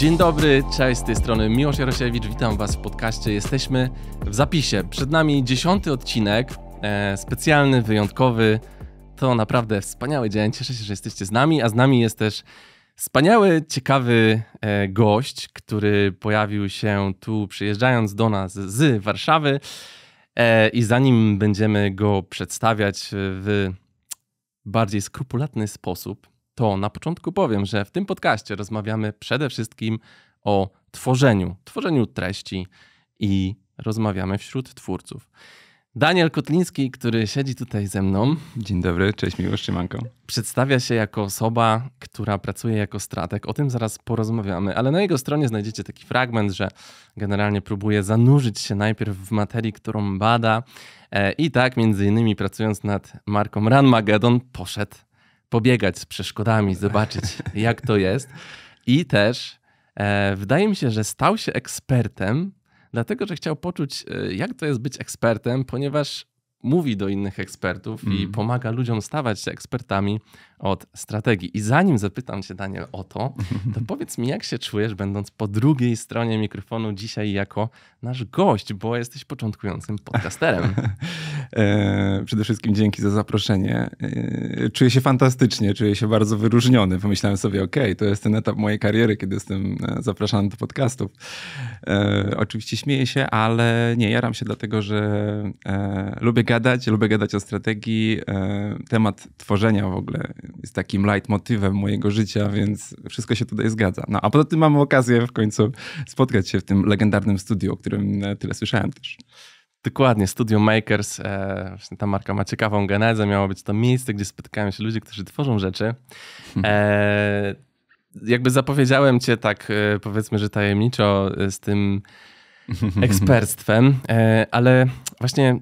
Dzień dobry, cześć z tej strony Miłosz Jarosiewicz, witam Was w podcaście. Jesteśmy w zapisie. Przed nami dziesiąty odcinek, e, specjalny, wyjątkowy. To naprawdę wspaniały dzień, cieszę się, że jesteście z nami, a z nami jest też wspaniały, ciekawy e, gość, który pojawił się tu przyjeżdżając do nas z Warszawy. E, I zanim będziemy go przedstawiać w bardziej skrupulatny sposób, to na początku powiem, że w tym podcaście rozmawiamy przede wszystkim o tworzeniu, tworzeniu treści i rozmawiamy wśród twórców. Daniel Kotliński, który siedzi tutaj ze mną. Dzień dobry, cześć miłość, siemanko. Przedstawia się jako osoba, która pracuje jako strateg. O tym zaraz porozmawiamy, ale na jego stronie znajdziecie taki fragment, że generalnie próbuje zanurzyć się najpierw w materii, którą bada. E, I tak, między innymi pracując nad marką Ranmageddon, poszedł pobiegać z przeszkodami, zobaczyć jak to jest. I też e, wydaje mi się, że stał się ekspertem, dlatego że chciał poczuć, e, jak to jest być ekspertem, ponieważ mówi do innych ekspertów mm. i mhm. pomaga ludziom stawać się ekspertami, od strategii. I zanim zapytam Cię, Daniel, o to, to powiedz mi, jak się czujesz, będąc po drugiej stronie mikrofonu dzisiaj jako nasz gość, bo jesteś początkującym podcasterem. E, przede wszystkim dzięki za zaproszenie. E, czuję się fantastycznie, czuję się bardzo wyróżniony. Pomyślałem sobie, ok, to jest ten etap mojej kariery, kiedy jestem e, zapraszany do podcastów. Oczywiście śmieję się, ale nie, jaram się dlatego, że lubię gadać, lubię gadać o strategii. Temat tworzenia w ogóle jest takim leitmotywem mojego życia, więc wszystko się tutaj zgadza. No a poza tym mamy okazję w końcu spotkać się w tym legendarnym studiu, o którym e, tyle słyszałem też. Dokładnie, Studio Makers, e, ta marka ma ciekawą genezę, miało być to miejsce, gdzie spotykają się ludzie, którzy tworzą rzeczy. E, jakby zapowiedziałem cię tak, e, powiedzmy, że tajemniczo e, z tym ekspertstwem, ale właśnie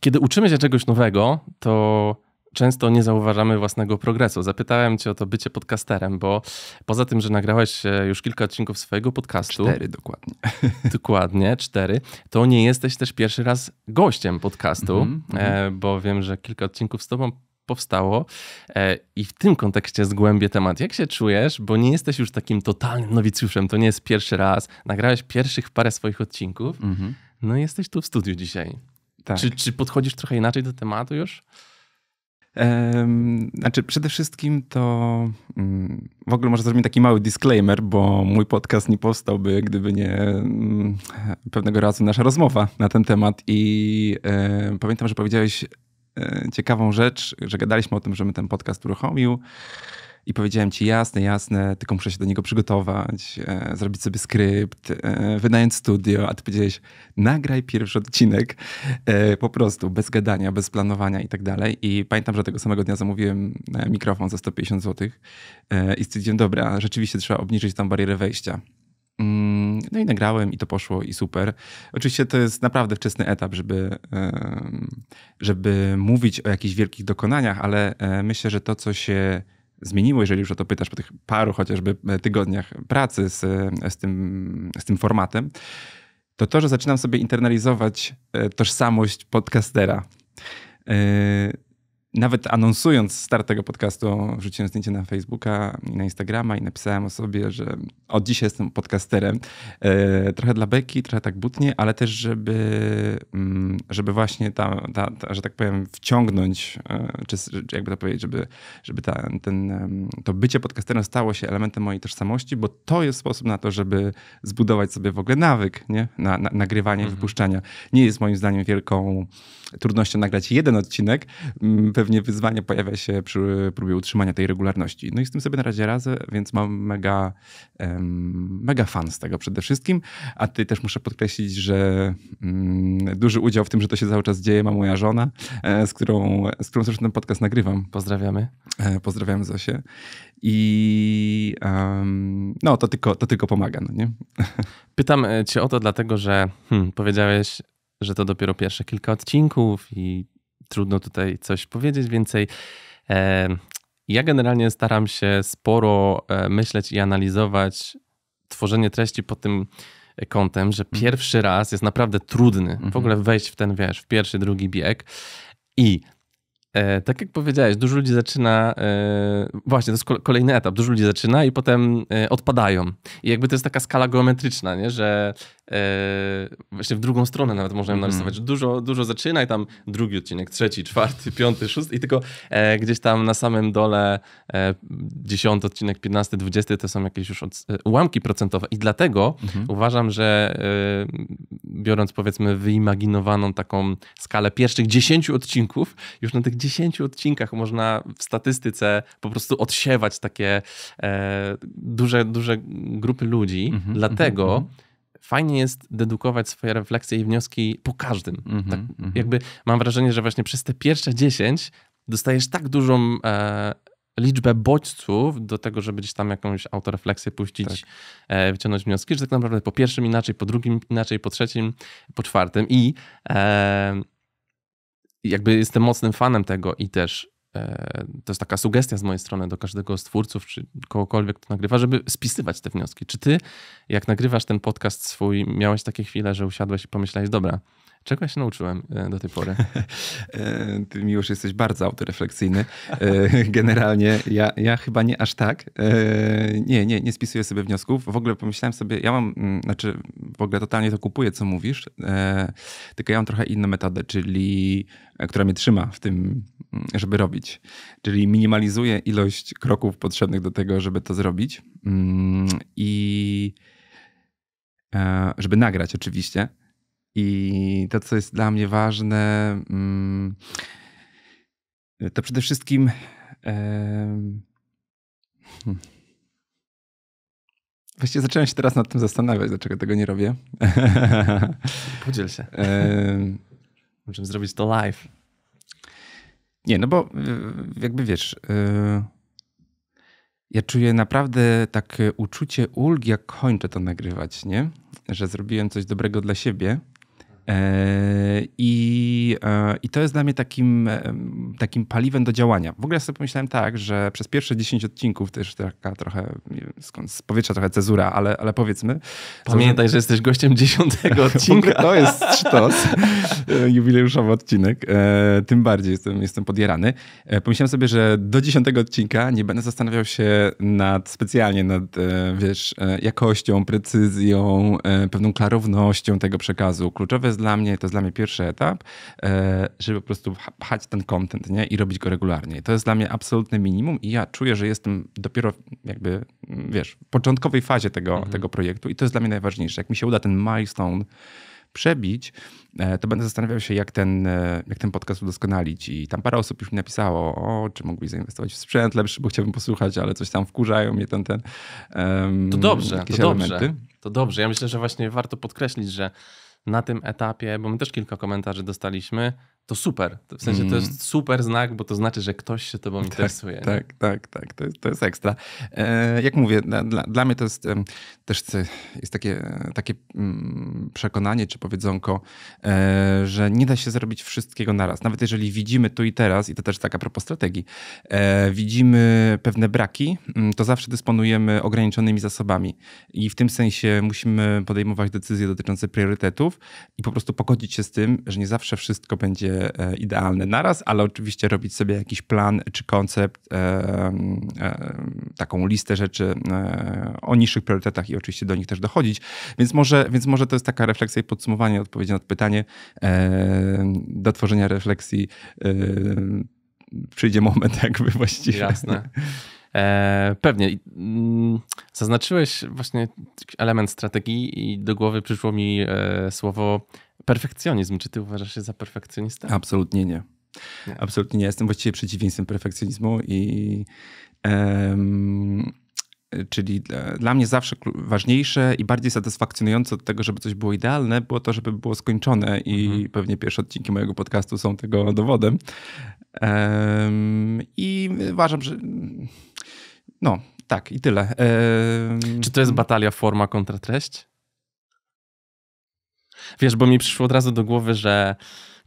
kiedy uczymy się czegoś nowego, to często nie zauważamy własnego progresu. Zapytałem cię o to bycie podcasterem, bo poza tym, że nagrałeś e, już kilka odcinków swojego podcastu. Cztery dokładnie. Dokładnie, cztery. To nie jesteś też pierwszy raz gościem podcastu, mm -hmm, bo wiem, że kilka odcinków z tobą powstało e, i w tym kontekście zgłębię temat. Jak się czujesz, bo nie jesteś już takim totalnym nowicjuszem, to nie jest pierwszy raz. Nagrałeś pierwszych parę swoich odcinków, mm -hmm. no jesteś tu w studiu dzisiaj. Tak. Czy, czy podchodzisz trochę inaczej do tematu już? Znaczy, przede wszystkim to mm, w ogóle może zrobić taki mały disclaimer, bo mój podcast nie powstałby, gdyby nie mm, pewnego razu nasza rozmowa na ten temat. I pamiętam, że powiedziałeś e, ciekawą rzecz, że gadaliśmy o tym, że my ten podcast uruchomił i powiedziałem ci jasne, jasne, tylko muszę się do niego przygotować, e, zrobić sobie skrypt, e, wynająć studio, a ty powiedziałeś nagraj pierwszy odcinek e, po prostu, bez gadania, bez planowania i tak dalej. I pamiętam, że tego samego dnia zamówiłem e, mikrofon za 150 zł e, i stwierdziłem, dobra, rzeczywiście trzeba obniżyć tam barierę wejścia. Mm, no i nagrałem i to poszło i super. Oczywiście to jest naprawdę wczesny etap, żeby, żeby mówić o jakichś wielkich dokonaniach, ale e, myślę, że to, co się zmieniło, jeżeli już o to pytasz po tych paru chociażby e, tygodniach pracy z, e, z, tym, z tym formatem, to to, że zaczynam sobie internalizować e, tożsamość podcastera nawet anonsując start tego podcastu, wrzuciłem zdjęcie na Facebooka i na Instagrama i napisałem o sobie, że od dzisiaj jestem podcasterem. E, trochę dla beki, trochę tak butnie, ale też, żeby, mm, żeby właśnie ta, ta, ta że tak powiem, wciągnąć, e, czy jakby to powiedzieć, żeby, żeby ta, ten, to bycie podcasterem stało się elementem mojej tożsamości, bo to jest sposób na to, żeby zbudować sobie w ogóle nawyk nie? na, na nagrywanie, mhm. wypuszczania. Nie jest moim zdaniem wielką trudnością nagrać jeden odcinek pewnie wyzwanie pojawia się przy próbie utrzymania tej regularności. No i z tym sobie na razie radzę, więc mam mega, mega fan z tego przede wszystkim. A ty też muszę podkreślić, że mm, duży udział w tym, że to się cały czas dzieje, ma moja żona, e, z którą, z którą zresztą ten podcast nagrywam. Pozdrawiamy. E, pozdrawiam Zosię. I um, no, to tylko, to tylko pomaga, no nie? Pytam e, cię o to dlatego, że hmm, powiedziałeś, że to dopiero pierwsze kilka odcinków i trudno tutaj coś powiedzieć więcej. Ja generalnie staram się sporo e, myśleć i analizować tworzenie treści pod tym e, kątem, że mhm. pierwszy raz jest naprawdę trudny w mhm. ogóle wejść w ten, wiesz, w pierwszy, drugi bieg i e, tak jak powiedziałeś, dużo ludzi zaczyna, właśnie to jest kolejny etap, dużo ludzi zaczyna i potem odpadają. I jakby to jest taka skala geometryczna, nie? że E, właśnie w drugą stronę nawet można ją mhm. narysować. Mm. Dużo, dużo zaczyna i tam drugi odcinek, trzeci, czwarty, piąty, szósty i tylko e, gdzieś tam na samym dole e, dziesiąty odcinek, piętnasty, dwudziesty to są jakieś już od, e, ułamki procentowe i dlatego mm -hmm. uważam, że e, biorąc powiedzmy wyimaginowaną taką skalę pierwszych dziesięciu odcinków, już na tych dziesięciu odcinkach można w statystyce po prostu odsiewać takie e, duże, duże grupy ludzi. Mm -hmm, dlatego -hmm fajnie jest dedukować swoje refleksje i wnioski po każdym. Mm -hmm, tak, mm -hmm. Jakby mam wrażenie, że właśnie przez te pierwsze 10 dostajesz tak dużą e, liczbę bodźców do tego, żeby gdzieś tam jakąś autorefleksję puścić, tak. e, wyciągnąć wnioski, że tak naprawdę po pierwszym inaczej, po drugim inaczej, po trzecim, po czwartym i e, jakby jestem mocnym fanem tego i też E, to jest taka sugestia z mojej strony do każdego z twórców, czy kogokolwiek, kto nagrywa, żeby spisywać te wnioski. Czy ty, jak nagrywasz ten podcast swój, miałeś takie chwile, że usiadłeś i pomyślałeś, dobra, Czego ja się nauczyłem e, do tej pory? E, ty, już jesteś bardzo autorefleksyjny. E, generalnie ja, ja chyba nie aż tak. Nie, nie, nie spisuję sobie wniosków. W ogóle pomyślałem sobie, ja mam, mm, znaczy w ogóle totalnie to kupuję, co mówisz, tylko ja mam trochę inną metodę, czyli która mnie trzyma w tym, mm, żeby robić. Czyli minimalizuję ilość kroków potrzebnych do tego, żeby to zrobić mm, i żeby nagrać oczywiście i to, co jest dla mnie ważne, mm, to przede wszystkim. Hmm. Właściwie zacząłem się teraz nad tym zastanawiać, dlaczego tego nie robię. Podziel się. Możemy zrobić to live. Nie, no bo jakby wiesz, y, ja czuję naprawdę takie uczucie ulgi, jak kończę to nagrywać, nie? Że zrobiłem coś dobrego dla siebie E, I, e, I to jest dla mnie takim, e, takim paliwem do działania. W ogóle sobie pomyślałem tak, że przez pierwsze 10 odcinków, też taka trochę wiem, skąd, z powietrza trochę cezura, ale, ale powiedzmy. Pamiętaj, że, jesteś gościem dziesiątego odcinka. to jest sztos. Jubileuszowy odcinek. Tym bardziej jestem, jestem podjarany. Pomyślałem sobie, że do dziesiątego odcinka nie będę zastanawiał się nad specjalnie nad, wiesz, jakością, precyzją, pewną klarownością tego przekazu. Kluczowe jest dla mnie, to jest dla mnie pierwszy etap, e, żeby po prostu pchać ten content nie? i robić go regularnie. To jest dla mnie absolutne minimum i ja czuję, że jestem dopiero jakby, mm, wiesz, w początkowej fazie tego, mhm. tego projektu i to jest dla mnie najważniejsze. Jak mi się uda ten milestone przebić, e, to będę zastanawiał się, jak ten, e, jak ten podcast udoskonalić. I tam parę osób już mi napisało, o, czy mógłbyś zainwestować w sprzęt lepszy, bo chciałbym posłuchać, ale coś tam wkurzają mnie ten, ten. Um, to dobrze, to dobrze. Elementy. To dobrze. Ja myślę, że właśnie warto podkreślić, że na tym etapie, bo my też kilka komentarzy dostaliśmy, to super. W sensie mm. to jest mm. super znak, bo to znaczy, że ktoś się tobą tak, interesuje. Tak, nie? tak, tak. To jest, to jest ekstra. E, jak mówię, dla, dla mnie to jest um, też jest takie, takie um, przekonanie czy powiedzonko, e, że nie da się zrobić wszystkiego naraz. Nawet jeżeli widzimy tu i teraz, i to też taka propos strategii, e, widzimy pewne braki, mm, to zawsze dysponujemy ograniczonymi zasobami. I w tym sensie musimy podejmować decyzje dotyczące priorytetów i po prostu pogodzić się z tym, że nie zawsze wszystko będzie E, idealny naraz, ale oczywiście robić sobie jakiś plan czy koncept, e, e, taką listę rzeczy o niższych priorytetach i oczywiście do nich też dochodzić. Więc może, więc może to jest taka refleksja i podsumowanie odpowiedzi na to pytanie. Do tworzenia refleksji przyjdzie moment jakby właściwie. Jasne. pewnie. Mm, zaznaczyłeś właśnie element strategii i do głowy przyszło mi słowo Perfekcjonizm, czy ty uważasz się za perfekcjonista? Absolutnie nie. nie. Absolutnie nie. Jestem właściwie przeciwieństwem perfekcjonizmu i um, czyli dla, dla mnie zawsze ważniejsze i bardziej satysfakcjonujące od tego, żeby coś było idealne, było to, żeby było skończone i mhm. pewnie pierwsze odcinki mojego podcastu są tego dowodem. Um, I uważam, że no, tak i tyle. Um, czy to jest batalia forma kontra treść? Wiesz, bo mi przyszło od razu do głowy, że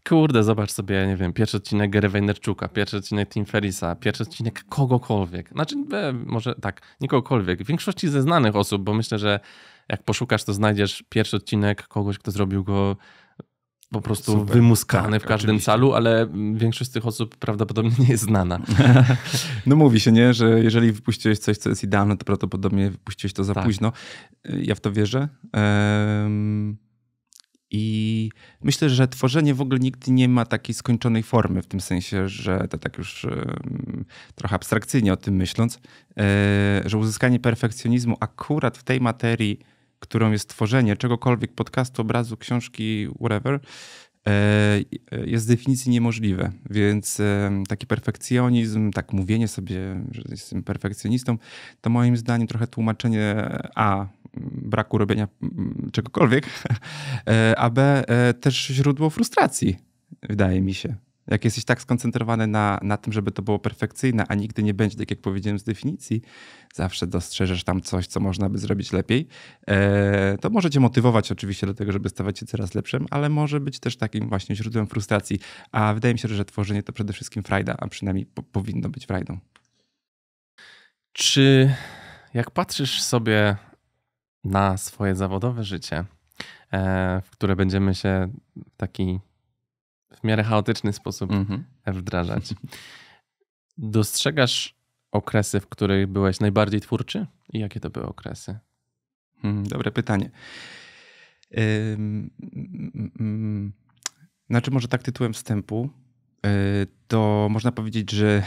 kurde, zobacz sobie, nie wiem, pierwszy odcinek Gary Vaynerchuka, pierwszy odcinek Tim Ferrisa, pierwszy odcinek kogokolwiek. Znaczy, e, może tak, nikogokolwiek. W większości ze znanych osób, bo myślę, że jak poszukasz, to znajdziesz pierwszy odcinek kogoś, kto zrobił go po prostu Super. wymuskany tak, w każdym oczywiście. calu, ale większość z tych osób prawdopodobnie nie jest znana. No mówi się, nie, że jeżeli wypuściłeś coś, co jest idealne, to prawdopodobnie wypuściłeś to za tak. późno. Ja w to wierzę. Um i myślę, że tworzenie w ogóle nigdy nie ma takiej skończonej formy, w tym sensie, że to tak już trochę abstrakcyjnie o tym myśląc, e, że uzyskanie perfekcjonizmu akurat w tej materii, którą jest tworzenie czegokolwiek, podcastu, obrazu, książki, whatever, e, jest z definicji niemożliwe. Więc taki perfekcjonizm, tak mówienie sobie, że jestem perfekcjonistą, to moim zdaniem trochę tłumaczenie e, A braku robienia mm, czegokolwiek, a e, B e, też źródło frustracji, wydaje mi się. Jak jesteś tak skoncentrowany na, na tym, żeby to było perfekcyjne, a nigdy nie będzie, tak jak powiedziałem z definicji, zawsze dostrzeżesz tam coś, co można by zrobić lepiej. E, to może cię motywować oczywiście do tego, żeby stawać się coraz lepszym, ale może być też takim właśnie źródłem frustracji. A wydaje mi się, że tworzenie to przede wszystkim frajda, a przynajmniej po, powinno być frajdą. Czy jak patrzysz sobie na swoje zawodowe życie, e, w które będziemy się w taki w miarę chaotyczny sposób mm-hmm. wdrażać. Dostrzegasz okresy, w których byłeś najbardziej twórczy? I jakie to były okresy? Hmm, dobre pytanie. Mm, mm, mm. Znaczy, może tak tytułem wstępu, y, to można powiedzieć, że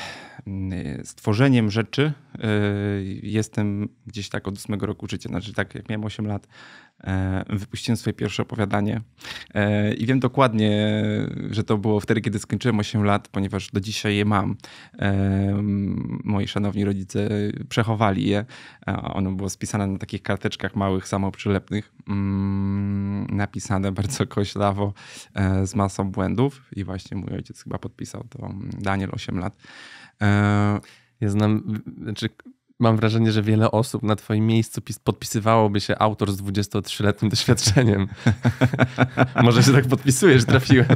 Y, stworzeniem rzeczy y, jestem gdzieś tak od 8 roku życia. Znaczy, tak jak miałem 8 lat, e, wypuściłem swoje pierwsze opowiadanie. E, I wiem dokładnie, że to było wtedy, kiedy skończyłem 8 lat, ponieważ do dzisiaj je mam. E, moi szanowni rodzice przechowali je. Ono było spisane na takich karteczkach małych, samoprzylepnych. Mm, napisane bardzo koślawo, z masą błędów. I właśnie mój ojciec chyba podpisał to mm, Daniel 8 lat. Ja znam, znaczy mam wrażenie, że wiele osób na twoim miejscu podpisywałoby się autor z 23-letnim doświadczeniem. Może się tak podpisujesz, trafiłem.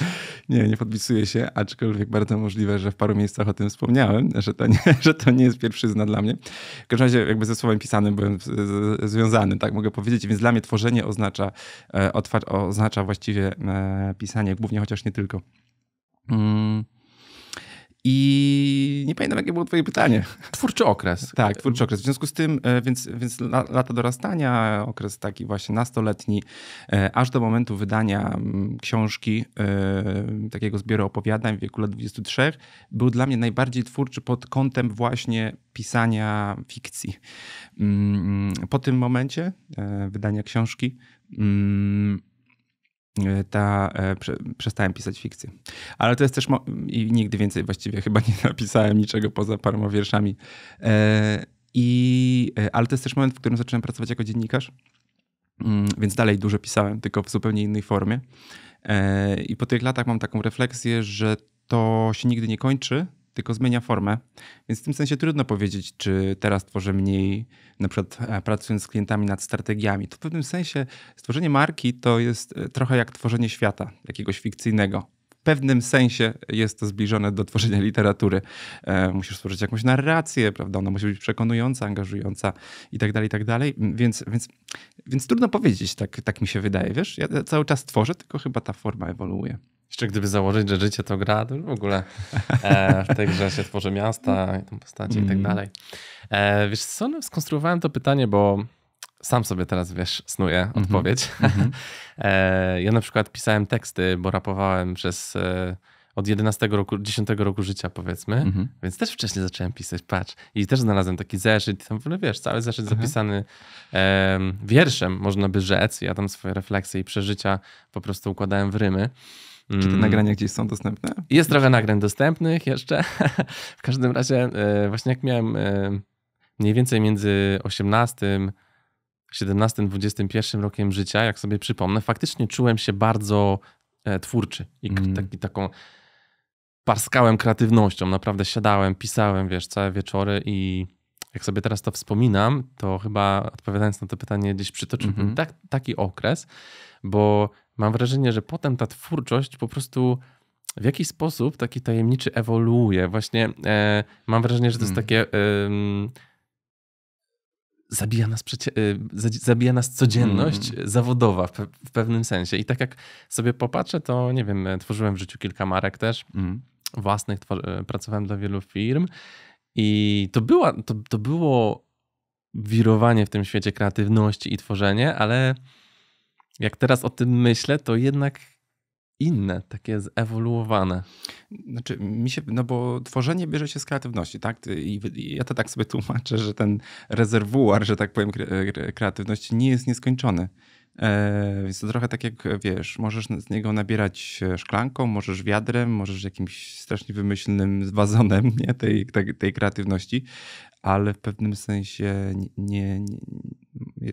nie, nie podpisuję się, aczkolwiek bardzo możliwe, że w paru miejscach o tym wspomniałem, że to nie, że to nie jest dla mnie. W każdym razie jakby ze słowem pisanym byłem z, z, związany, tak mogę powiedzieć, więc dla mnie tworzenie oznacza, e, otwar, oznacza właściwie e, pisanie, głównie chociaż nie tylko. Mm. I nie pamiętam, jakie było twoje pytanie. Twórczy okres. Tak, twórczy mm. okres. W związku z tym, e, więc, więc lata dorastania, okres taki właśnie nastoletni, e, aż do momentu wydania mm, książki, e, takiego zbioru opowiadań w wieku lat 23, był dla mnie najbardziej twórczy pod kątem właśnie pisania fikcji. Mm, po tym momencie wydania książki Y, ta, e, prze, przestałem pisać fikcję. Ale to jest też, i nigdy więcej właściwie chyba nie napisałem niczego poza paroma wierszami. E, I, e, ale to jest też moment, w którym zacząłem pracować jako dziennikarz, mm, więc dalej dużo pisałem, tylko w zupełnie innej formie. I po tych latach mam taką refleksję, że to się nigdy nie kończy, tylko zmienia formę. Więc w tym sensie trudno powiedzieć, czy teraz tworzę mniej, na przykład e, pracując z klientami nad strategiami. To w pewnym sensie stworzenie marki to jest e, trochę jak tworzenie świata, jakiegoś fikcyjnego. W pewnym sensie jest to zbliżone do tworzenia literatury. E, musisz stworzyć jakąś narrację, prawda? Ona musi być przekonująca, angażująca i tak dalej, i tak dalej. Więc, więc, więc trudno powiedzieć, tak, tak mi się wydaje, wiesz? Ja cały czas tworzę, tylko chyba ta forma ewoluuje. Jeszcze gdyby założyć, że życie to gra, to już w ogóle e, w tej grze się tworzy miasta i postacie mm. i tak mm. dalej. E, wiesz co, no, skonstruowałem to pytanie, bo sam sobie teraz, wiesz, snuję mm -hmm. odpowiedź. Mm -hmm. e, ja na przykład pisałem teksty, bo rapowałem przez e, od 11 roku, 10 roku życia powiedzmy, mm -hmm. więc też wcześniej zacząłem pisać, patrz. I też znalazłem taki zeszyt, tam w no, ogóle wiesz, cały zeszyt mhm. zapisany wierszem, można by rzec. Ja tam swoje refleksje i przeżycia po prostu układałem w rymy. Czy te mm. nagrania gdzieś są dostępne? Jest trochę nagrań dostępnych jeszcze. w każdym razie, e, właśnie jak miałem e, mniej więcej między 18, 17, 21 rokiem życia, jak sobie przypomnę, faktycznie czułem się bardzo e, twórczy i mm. taki, taką parskałem kreatywnością. Naprawdę siadałem, pisałem, wiesz, całe wieczory i jak sobie teraz to wspominam, to chyba odpowiadając na to pytanie, gdzieś przytoczyłbym mhm. mm -hmm. tak, taki okres, bo mam wrażenie, że potem ta twórczość po prostu w jakiś sposób taki tajemniczy ewoluuje. Właśnie e, mam wrażenie, że to jest mm. takie. E, zabija nas, przecie, e, zabija nas codzienność mm. zawodowa w, pewnym sensie. I tak jak sobie popatrzę, to nie wiem, tworzyłem w życiu kilka marek też, mm. własnych, e, pracowałem dla wielu firm i to, była, to, to było wirowanie w tym świecie kreatywności i tworzenie, ale jak teraz o tym myślę, to jednak inne, takie zewoluowane. Znaczy, mi się, no bo tworzenie bierze się z kreatywności, tak? I ja to tak sobie tłumaczę, że ten rezerwuar, że tak powiem, kreatywności nie jest nieskończony. E, więc to trochę tak jak wiesz, możesz z niego nabierać szklanką, możesz wiadrem, możesz jakimś strasznie wymyślnym wazonem nie? Tej, tej, tej kreatywności, ale w pewnym sensie nie, nie,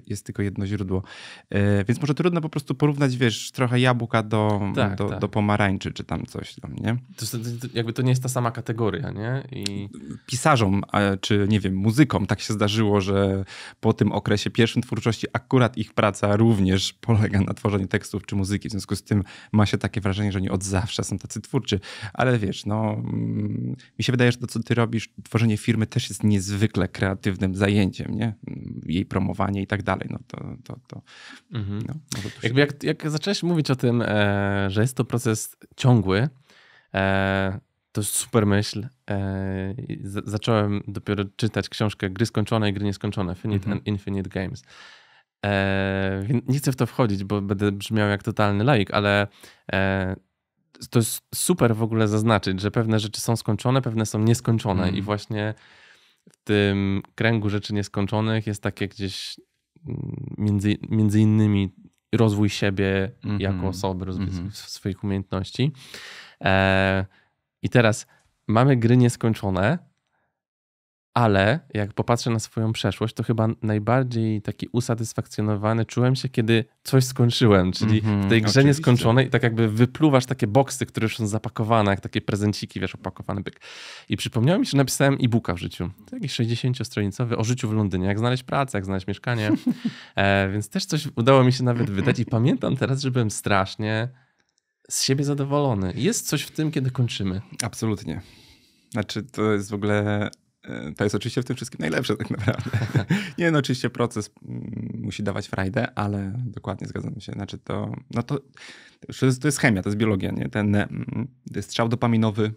jest tylko jedno źródło. E, więc może trudno po prostu porównać, wiesz, trochę jabłka do, tak, do, tak. do, pomarańczy, czy tam coś dla To, jest, to, jakby to nie jest ta sama kategoria, nie? I... Pisarzom, czy nie wiem, muzykom tak się zdarzyło, że po tym okresie pierwszym twórczości akurat ich praca również polega na tworzeniu tekstów czy muzyki. W związku z tym ma się takie wrażenie, że oni od zawsze są tacy twórczy. Ale wiesz, no, mm, mi się wydaje, że to, co ty robisz, tworzenie firmy też jest niezwykle kreatywnym zajęciem, nie? Mm, jej promowanie i tak tak dalej. No to, to, to, mhm. no, to Jakby jak, jak zacząłeś mówić o tym, e, że jest to proces ciągły, e, to jest super myśl. E, zacząłem dopiero czytać książkę Gry skończone i gry nieskończone, Finite mhm. and Infinite Games. E, nie chcę w to wchodzić, bo będę brzmiał jak totalny laik, ale e, to jest super w ogóle zaznaczyć, że pewne rzeczy są skończone, pewne są nieskończone i mhm. właśnie w tym kręgu rzeczy nieskończonych jest takie gdzieś między, między innymi rozwój siebie mm -hmm. jako osoby, rozwój mm -hmm. swoich umiejętności. E, I teraz mamy gry nieskończone, ale jak popatrzę na swoją przeszłość, to chyba najbardziej taki usatysfakcjonowany czułem się, kiedy coś skończyłem, czyli mm -hmm, w tej mhm, grze nieskończonej i tak jakby wypluwasz takie boksy, które już są zapakowane, jak takie prezenciki, wiesz, opakowane byk. I przypomniało mi się, że napisałem e-booka w życiu, jakiś 60-stronicowy o życiu w Londynie, jak znaleźć pracę, jak znaleźć mieszkanie, e, więc też coś udało mi się nawet wydać i pamiętam teraz, że byłem strasznie z siebie zadowolony. Jest coś w tym, kiedy kończymy. Absolutnie. Znaczy, to jest w ogóle E, to jest oczywiście w tym wszystkim najlepsze tak naprawdę. nie, no oczywiście proces mm, musi dawać frajdę, ale dokładnie zgadzam się. Znaczy to, no to, to, jest, to jest chemia, to jest biologia, nie? Ten mm, strzał dopaminowy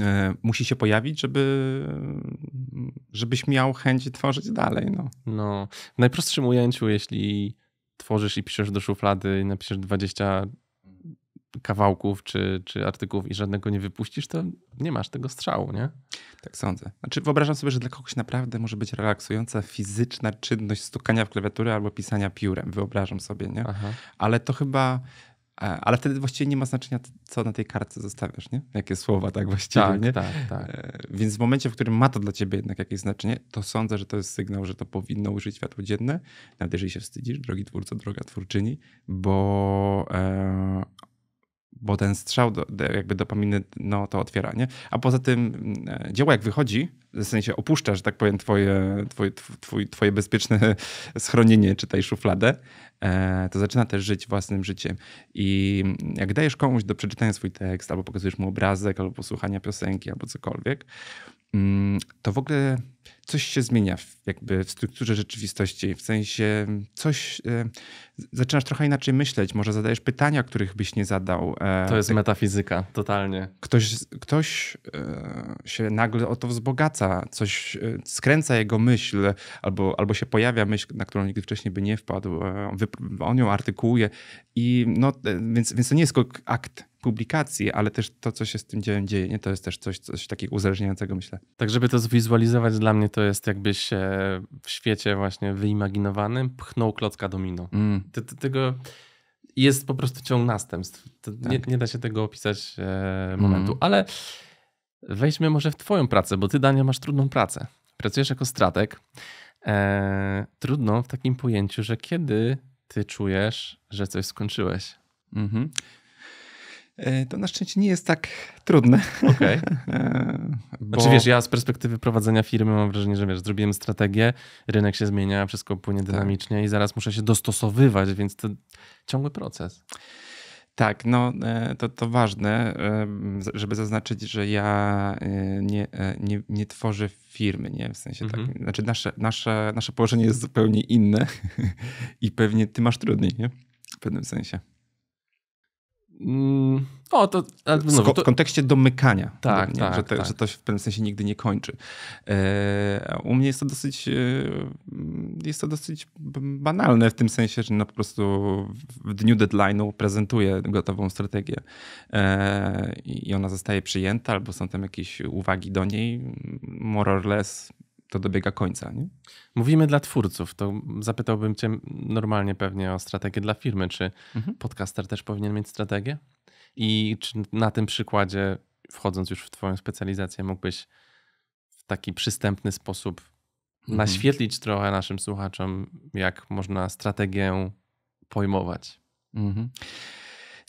e, musi się pojawić, żeby, żebyś miał chęć tworzyć dalej. No. no, w najprostszym ujęciu, jeśli tworzysz i piszesz do szuflady, napiszesz 20 kawałków czy, czy artykułów i żadnego nie wypuścisz, to nie masz tego strzału, nie? Tak sądzę. Znaczy wyobrażam sobie, że dla kogoś naprawdę może być relaksująca fizyczna czynność stukania w klawiaturę albo pisania piórem, wyobrażam sobie, nie? Aha. Ale to chyba... E, ale wtedy właściwie nie ma znaczenia, co na tej kartce zostawiasz, nie? Jakie słowa tak właściwie, tak, nie? Tak, tak. E, więc w momencie, w którym ma to dla ciebie jednak jakieś znaczenie, to sądzę, że to jest sygnał, że to powinno użyć światło dzienne, nawet jeżeli się wstydzisz, drogi twórco, droga twórczyni, bo e, bo ten strzał do, jakby dopaminy no, to otwiera, nie? A poza tym e, dzieło jak wychodzi, w sensie opuszcza, że tak powiem, twoje, twoje, twój, twoje bezpieczne schronienie, czy tej szufladę, e, to zaczyna też żyć własnym życiem. I jak dajesz komuś do przeczytania swój tekst, albo pokazujesz mu obrazek, albo posłuchania piosenki, albo cokolwiek, mm, to w ogóle coś się zmienia w, jakby w strukturze rzeczywistości, w sensie mm, coś, e, zaczynasz trochę inaczej myśleć, może zadajesz pytania, których byś nie zadał. E, to jest tak, metafizyka, totalnie. Ktoś, ktoś e, się nagle o to wzbogaca, coś e, skręca jego myśl, albo, albo się pojawia myśl, na którą nigdy wcześniej by nie wpadł, e, on, ją artykułuje i no, e, więc, więc to nie jest tylko akt publikacji, ale też to, co się z tym dziełem dzieje, nie? to jest też coś, coś takiego uzależniającego, myślę. Tak, żeby to zwizualizować, dla mnie to jest jakbyś w świecie właśnie wyimaginowanym pchnął klocka domino. Mm. Ty, ty, tego jest po prostu ciąg następstw. Tak. Nie, nie, da się tego opisać e, mm. momentu, mm. ale weźmy może w twoją pracę, bo ty, Dania, masz trudną pracę. Pracujesz jako strateg. E, trudno w takim pojęciu, że kiedy ty czujesz, że coś skończyłeś. Mhm. Mm E, to na szczęście nie jest tak trudne. Okej. Okay. E, bo... Znaczy, wiesz, ja z perspektywy prowadzenia firmy mam wrażenie, że wiesz, zrobiłem strategię, rynek się zmienia, wszystko płynie tak. dynamicznie tak. i zaraz muszę się dostosowywać, więc to ciągły proces. Tak, no e, to, to ważne, żeby zaznaczyć, że ja nie, nie, nie tworzę firmy, nie? W sensie tak, znaczy nasze, nasze, nasze położenie jest zupełnie inne i pewnie ty masz trudniej, nie? W pewnym sensie. Mm, o, to, no, to, W kontekście domykania. Tak, mnie, tak, że, te, tak. że, to się w pewnym sensie nigdy nie kończy. E, u mnie jest to dosyć e, jest to dosyć banalne w tym sensie, że no po prostu w dniu deadline'u prezentuję gotową strategię e, i ona zostaje przyjęta, albo są tam jakieś uwagi do niej. More or less to dobiega końca. Nie? Mówimy dla twórców, to zapytałbym Cię normalnie pewnie o strategię dla firmy. Czy mhm. podcaster też powinien mieć strategię? I czy na tym przykładzie, wchodząc już w Twoją specjalizację, mógłbyś w taki przystępny sposób mhm. naświetlić trochę naszym słuchaczom, jak można strategię pojmować? Mhm.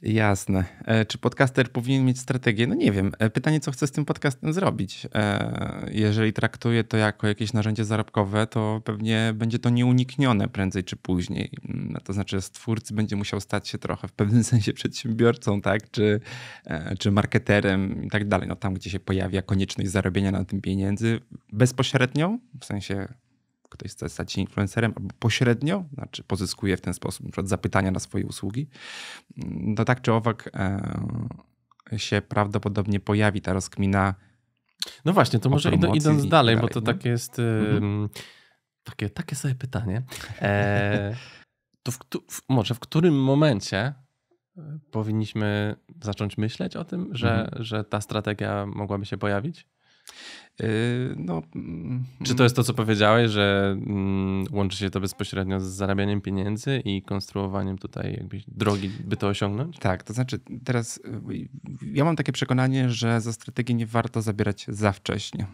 Jasne. E, czy podcaster powinien mieć strategię? No nie wiem. E, pytanie, co chce z tym podcastem zrobić. E, jeżeli traktuje to jako jakieś narzędzie zarobkowe, to pewnie będzie to nieuniknione prędzej czy później. Mm, to znaczy, stwórcy będzie musiał stać się trochę w pewnym sensie przedsiębiorcą, tak? Czy, czy marketerem i tak dalej. No tam, gdzie się pojawia konieczność zarobienia na tym pieniędzy bezpośrednio, w sensie to jest stać się influencerem albo pośrednio, znaczy pozyskuje w ten sposób na przykład zapytania na swoje usługi, mm, to tak czy owak e, się prawdopodobnie pojawi ta rozkmina. No właśnie, to może idąc dalej, dalej, bo to tak jest. Mhm. Takie, takie sobie pytanie. E, to w, w, może w którym momencie e, powinniśmy zacząć myśleć o tym, że, mhm. że ta strategia mogłaby się pojawić? Yy, no, mm, Czy to jest to, co powiedziałeś, że mm, łączy się to bezpośrednio z zarabianiem pieniędzy i konstruowaniem tutaj jakbyś drogi, by to osiągnąć? Tak, to znaczy teraz y, ja mam takie przekonanie, że za strategię nie warto zabierać za wcześnie.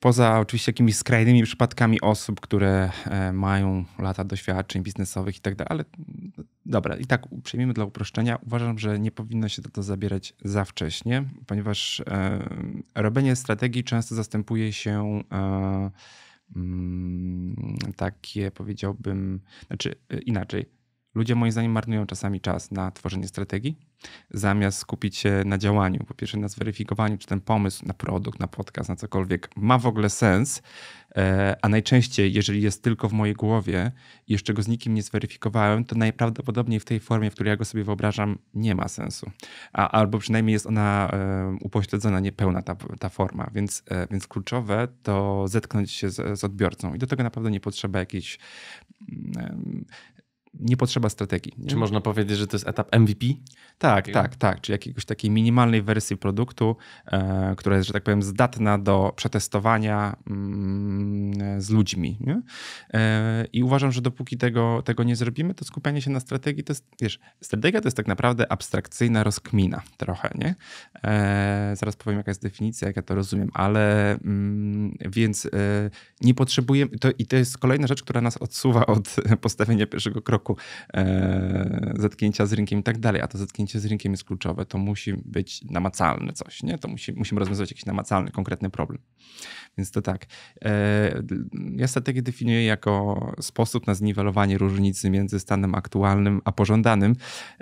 Poza oczywiście jakimiś skrajnymi przypadkami osób, które e, mają lata doświadczeń biznesowych i tak dalej, ale no, dobra, i tak przyjmiemy dla uproszczenia. Uważam, że nie powinno się to zabierać za wcześnie, ponieważ e, robienie strategii często zastępuje się e, mm, takie, powiedziałbym, znaczy inaczej Ludzie moim zdaniem marnują czasami czas na tworzenie strategii, zamiast skupić się na działaniu. Po pierwsze na zweryfikowaniu, czy ten pomysł na produkt, na podcast, na cokolwiek ma w ogóle sens, e, a najczęściej, jeżeli jest tylko w mojej głowie i jeszcze go z nikim nie zweryfikowałem, to najprawdopodobniej w tej formie, w której ja go sobie wyobrażam, nie ma sensu. A, albo przynajmniej jest ona e, upośledzona, niepełna ta, ta forma. Więc, e, więc kluczowe to zetknąć się z, z odbiorcą. I do tego naprawdę nie potrzeba jakiejś mm, nie potrzeba strategii. Nie? Czy można powiedzieć, że to jest etap MVP? Tak, tak, tak, tak. Czy jakiejś takiej minimalnej wersji produktu, e, która jest, że tak powiem, zdatna do przetestowania mm, z ludźmi. E, I uważam, że dopóki tego, tego nie zrobimy, to skupianie się na strategii to jest, wiesz, strategia to jest tak naprawdę abstrakcyjna rozkmina trochę, nie? E, zaraz powiem, jaka jest definicja, jak ja to rozumiem, ale mm, więc e, nie potrzebujemy, to, i to jest kolejna rzecz, która nas odsuwa od postawienia pierwszego kroku e, zetknięcia z rynkiem i tak dalej, a to zetknięcie z rynkiem jest kluczowe, to musi być namacalne coś, nie? To musi, musimy rozwiązać jakiś namacalny, konkretny problem. Więc to tak. E, ja strategię definiuję jako sposób na zniwelowanie różnicy między stanem aktualnym a pożądanym,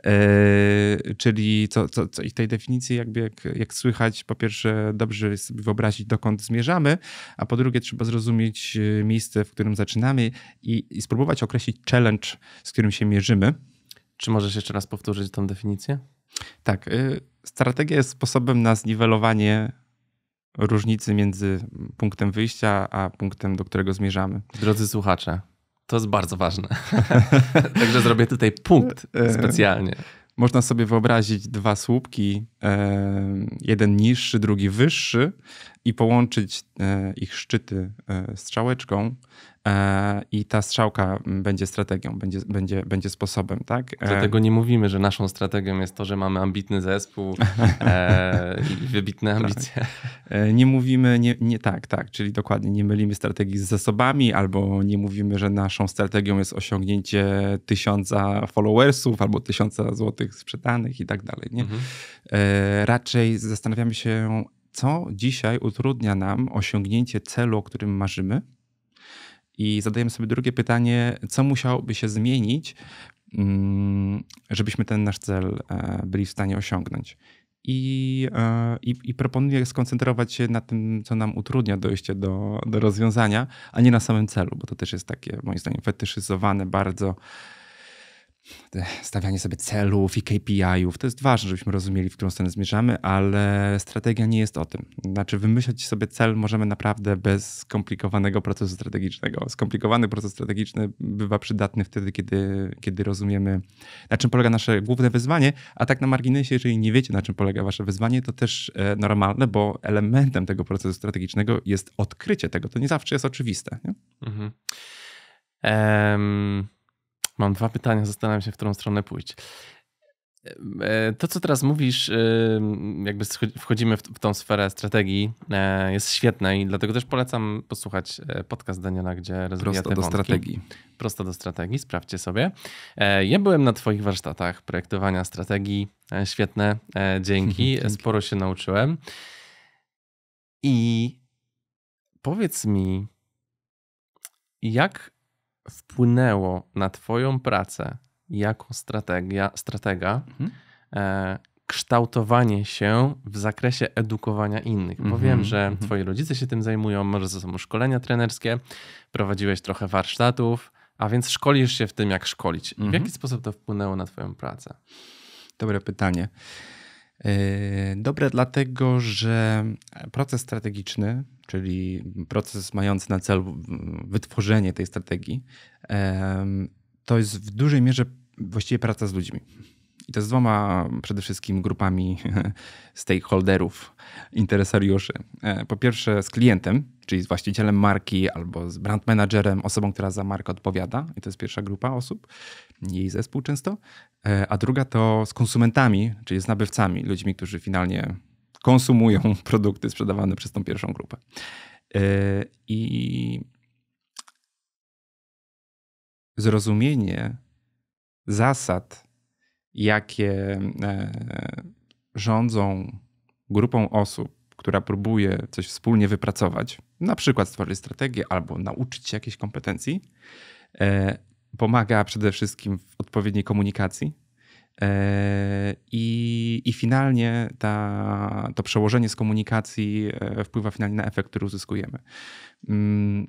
e, czyli co, co, co, i w tej definicji jakby jak, jak słychać, po pierwsze dobrze sobie wyobrazić dokąd zmierzamy, a po drugie trzeba zrozumieć e, miejsce, w którym zaczynamy i, i spróbować określić challenge, z którym się mierzymy. Czy możesz jeszcze raz powtórzyć tą definicję? Tak. Y, strategia jest sposobem na zniwelowanie różnicy między punktem wyjścia a punktem, do którego zmierzamy. Drodzy słuchacze, to jest bardzo ważne. Także zrobię tutaj punkt e, e, specjalnie. Można sobie wyobrazić dwa słupki, e, jeden niższy, drugi wyższy i połączyć E, ich szczyty e, strzałeczką e, i ta strzałka będzie strategią, będzie, będzie, będzie sposobem, tak? Dlatego nie mówimy, że naszą strategią jest to, że mamy ambitny zespół i wybitne tak. ambicje. Tak. Nie mówimy, nie, nie tak, tak, czyli dokładnie nie mylimy strategii z zasobami albo nie mówimy, że naszą strategią jest osiągnięcie tysiąca followersów albo tysiąca złotych sprzedanych i tak dalej, nie? Mhm. Raczej zastanawiamy się, co dzisiaj utrudnia nam osiągnięcie celu, o którym marzymy? I zadajemy sobie drugie pytanie, co musiałoby się zmienić, mm, żebyśmy ten nasz cel e, byli w stanie osiągnąć. I, e, i, i proponuję skoncentrować się na tym, co nam utrudnia dojście do, do rozwiązania, a nie na samym celu, bo to też jest takie, moim zdaniem, fetyszyzowane bardzo stawianie sobie celów i KPI-ów. To jest ważne, żebyśmy rozumieli, w którą stronę zmierzamy, ale strategia nie jest o tym. Znaczy, wymyślać sobie cel możemy naprawdę bez skomplikowanego procesu strategicznego. Skomplikowany proces strategiczny bywa przydatny wtedy, kiedy, kiedy rozumiemy, na czym polega nasze główne wyzwanie, a tak na marginesie, jeżeli nie wiecie, na czym polega wasze wyzwanie, to też e, normalne, bo elementem tego procesu strategicznego jest odkrycie tego. To nie zawsze jest oczywiste. Nie? Mhm. Um Mam dwa pytania, zastanawiam się, w którą stronę pójść. E, to, co teraz mówisz, jakby wchodzimy w tą sferę strategii, e, jest świetne i dlatego też polecam posłuchać e, podcast Daniela, gdzie rozwija Prosto do wątki. strategii. Prosto do strategii, sprawdźcie sobie. Ja byłem na twoich warsztatach projektowania strategii, świetne, dzięki, dzięki. sporo się nauczyłem. I powiedz mi, jak wpłynęło na Twoją pracę jako strategia, stratega mhm. e, kształtowanie się w zakresie edukowania innych? Bo wiem, mhm, że mhm. Twoi rodzice się tym zajmują, może to sobą szkolenia trenerskie, prowadziłeś trochę warsztatów, a więc szkolisz się w tym, jak szkolić. W mhm. jaki sposób to wpłynęło na Twoją pracę? Dobre pytanie. E, dobre dlatego, że proces strategiczny czyli proces mający na celu wytworzenie tej strategii, to jest w dużej mierze właściwie praca z ludźmi. I to z dwoma przede wszystkim grupami stakeholderów, interesariuszy. E, po pierwsze z klientem, czyli z właścicielem marki albo z brand managerem, osobą, która za markę odpowiada. I to jest pierwsza grupa osób, jej zespół często. E, a druga to z konsumentami, czyli z nabywcami, ludźmi, którzy finalnie konsumują produkty sprzedawane przez tą pierwszą grupę. E, I zrozumienie zasad, jakie e, rządzą grupą osób, która próbuje coś wspólnie wypracować, na przykład stworzyć strategię albo nauczyć się jakiejś kompetencji, e, pomaga przede wszystkim w odpowiedniej komunikacji E, I, I finalnie ta, to przełożenie z komunikacji e, wpływa finalnie na efekt, który uzyskujemy. Mm,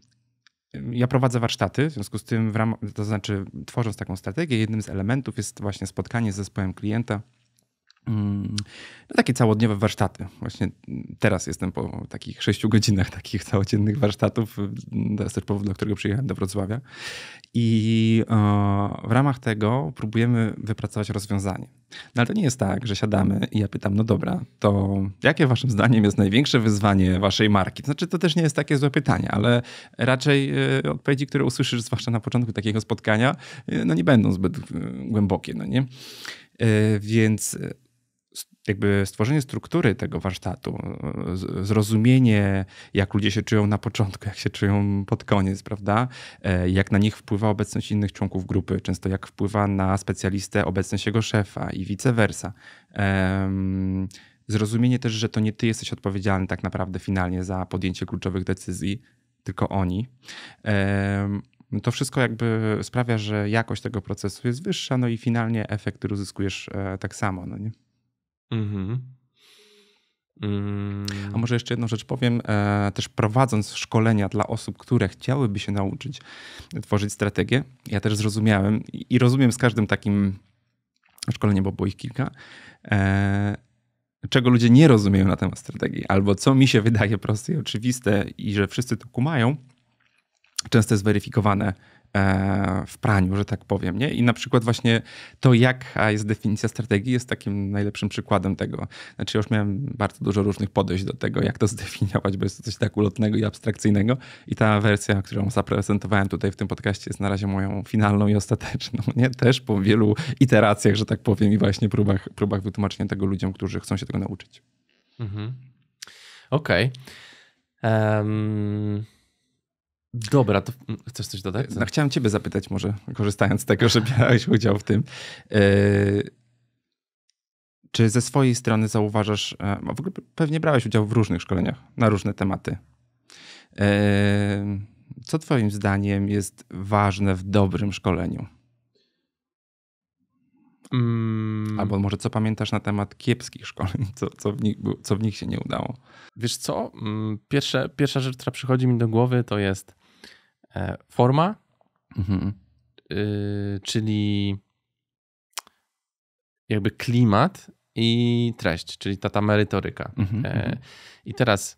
ja prowadzę warsztaty, w związku z tym, w ram, to znaczy tworząc taką strategię, jednym z elementów jest właśnie spotkanie z zespołem klienta no, takie całodniowe warsztaty. Właśnie teraz jestem po takich sześciu godzinach takich całodziennych warsztatów. To jest też powód, dla którego przyjechałem do Wrocławia. I e, w ramach tego próbujemy wypracować rozwiązanie. No ale to nie jest tak, że siadamy i ja pytam, no dobra, to jakie waszym zdaniem jest największe wyzwanie waszej marki? To znaczy, to też nie jest takie złe pytanie, ale raczej e, odpowiedzi, które usłyszysz, zwłaszcza na początku takiego spotkania, e, no nie będą zbyt głębokie, no nie? Więc jakby stworzenie struktury tego warsztatu, zrozumienie, jak ludzie się czują na początku, jak się czują pod koniec, prawda? E, jak na nich wpływa obecność innych członków grupy, często jak wpływa na specjalistę obecność jego szefa i vice versa. Zrozumienie też, że to nie ty jesteś odpowiedzialny tak naprawdę finalnie za podjęcie kluczowych decyzji, tylko oni. To wszystko jakby sprawia, że jakość tego procesu jest wyższa, no i finalnie efekt uzyskujesz e, tak samo, no nie? Mhm. Mm. A może jeszcze jedną rzecz powiem, e, też prowadząc szkolenia dla osób, które chciałyby się nauczyć tworzyć strategię, ja też zrozumiałem i, rozumiem z każdym takim szkoleniem, bo było ich kilka, e, czego ludzie nie rozumieją na temat strategii, albo co mi się wydaje proste i oczywiste i że wszyscy to kumają, często jest weryfikowane E, w praniu, że tak powiem. Nie? I na przykład właśnie to, jaka jest definicja strategii, jest takim najlepszym przykładem tego. Znaczy, już miałem bardzo dużo różnych podejść do tego, jak to zdefiniować, bo jest to coś tak ulotnego i abstrakcyjnego. I ta wersja, którą zaprezentowałem tutaj w tym podcaście, jest na razie moją finalną i ostateczną. Nie? Też po wielu iteracjach, że tak powiem, i właśnie próbach, próbach wytłumaczenia tego ludziom, którzy chcą się tego nauczyć. Mhm. Okej. Okay. Um... Dobra, to mm, chcesz coś dodać? No, chciałem ciebie zapytać może, korzystając z tego, że brałeś udział w tym. E, czy ze swojej strony zauważasz, e, w ogóle pewnie brałeś udział w różnych szkoleniach na różne tematy. E, co twoim zdaniem jest ważne w dobrym szkoleniu? Mm. Albo może co pamiętasz na temat kiepskich szkoleń, co, co, w, nich, co w nich się nie udało? Wiesz co? Mm, pierwsze, pierwsza rzecz, która przychodzi mi do głowy, to jest E, forma, mhm. Y, czyli jakby klimat i treść, czyli ta, ta merytoryka. Mhm, e, mhm, I teraz,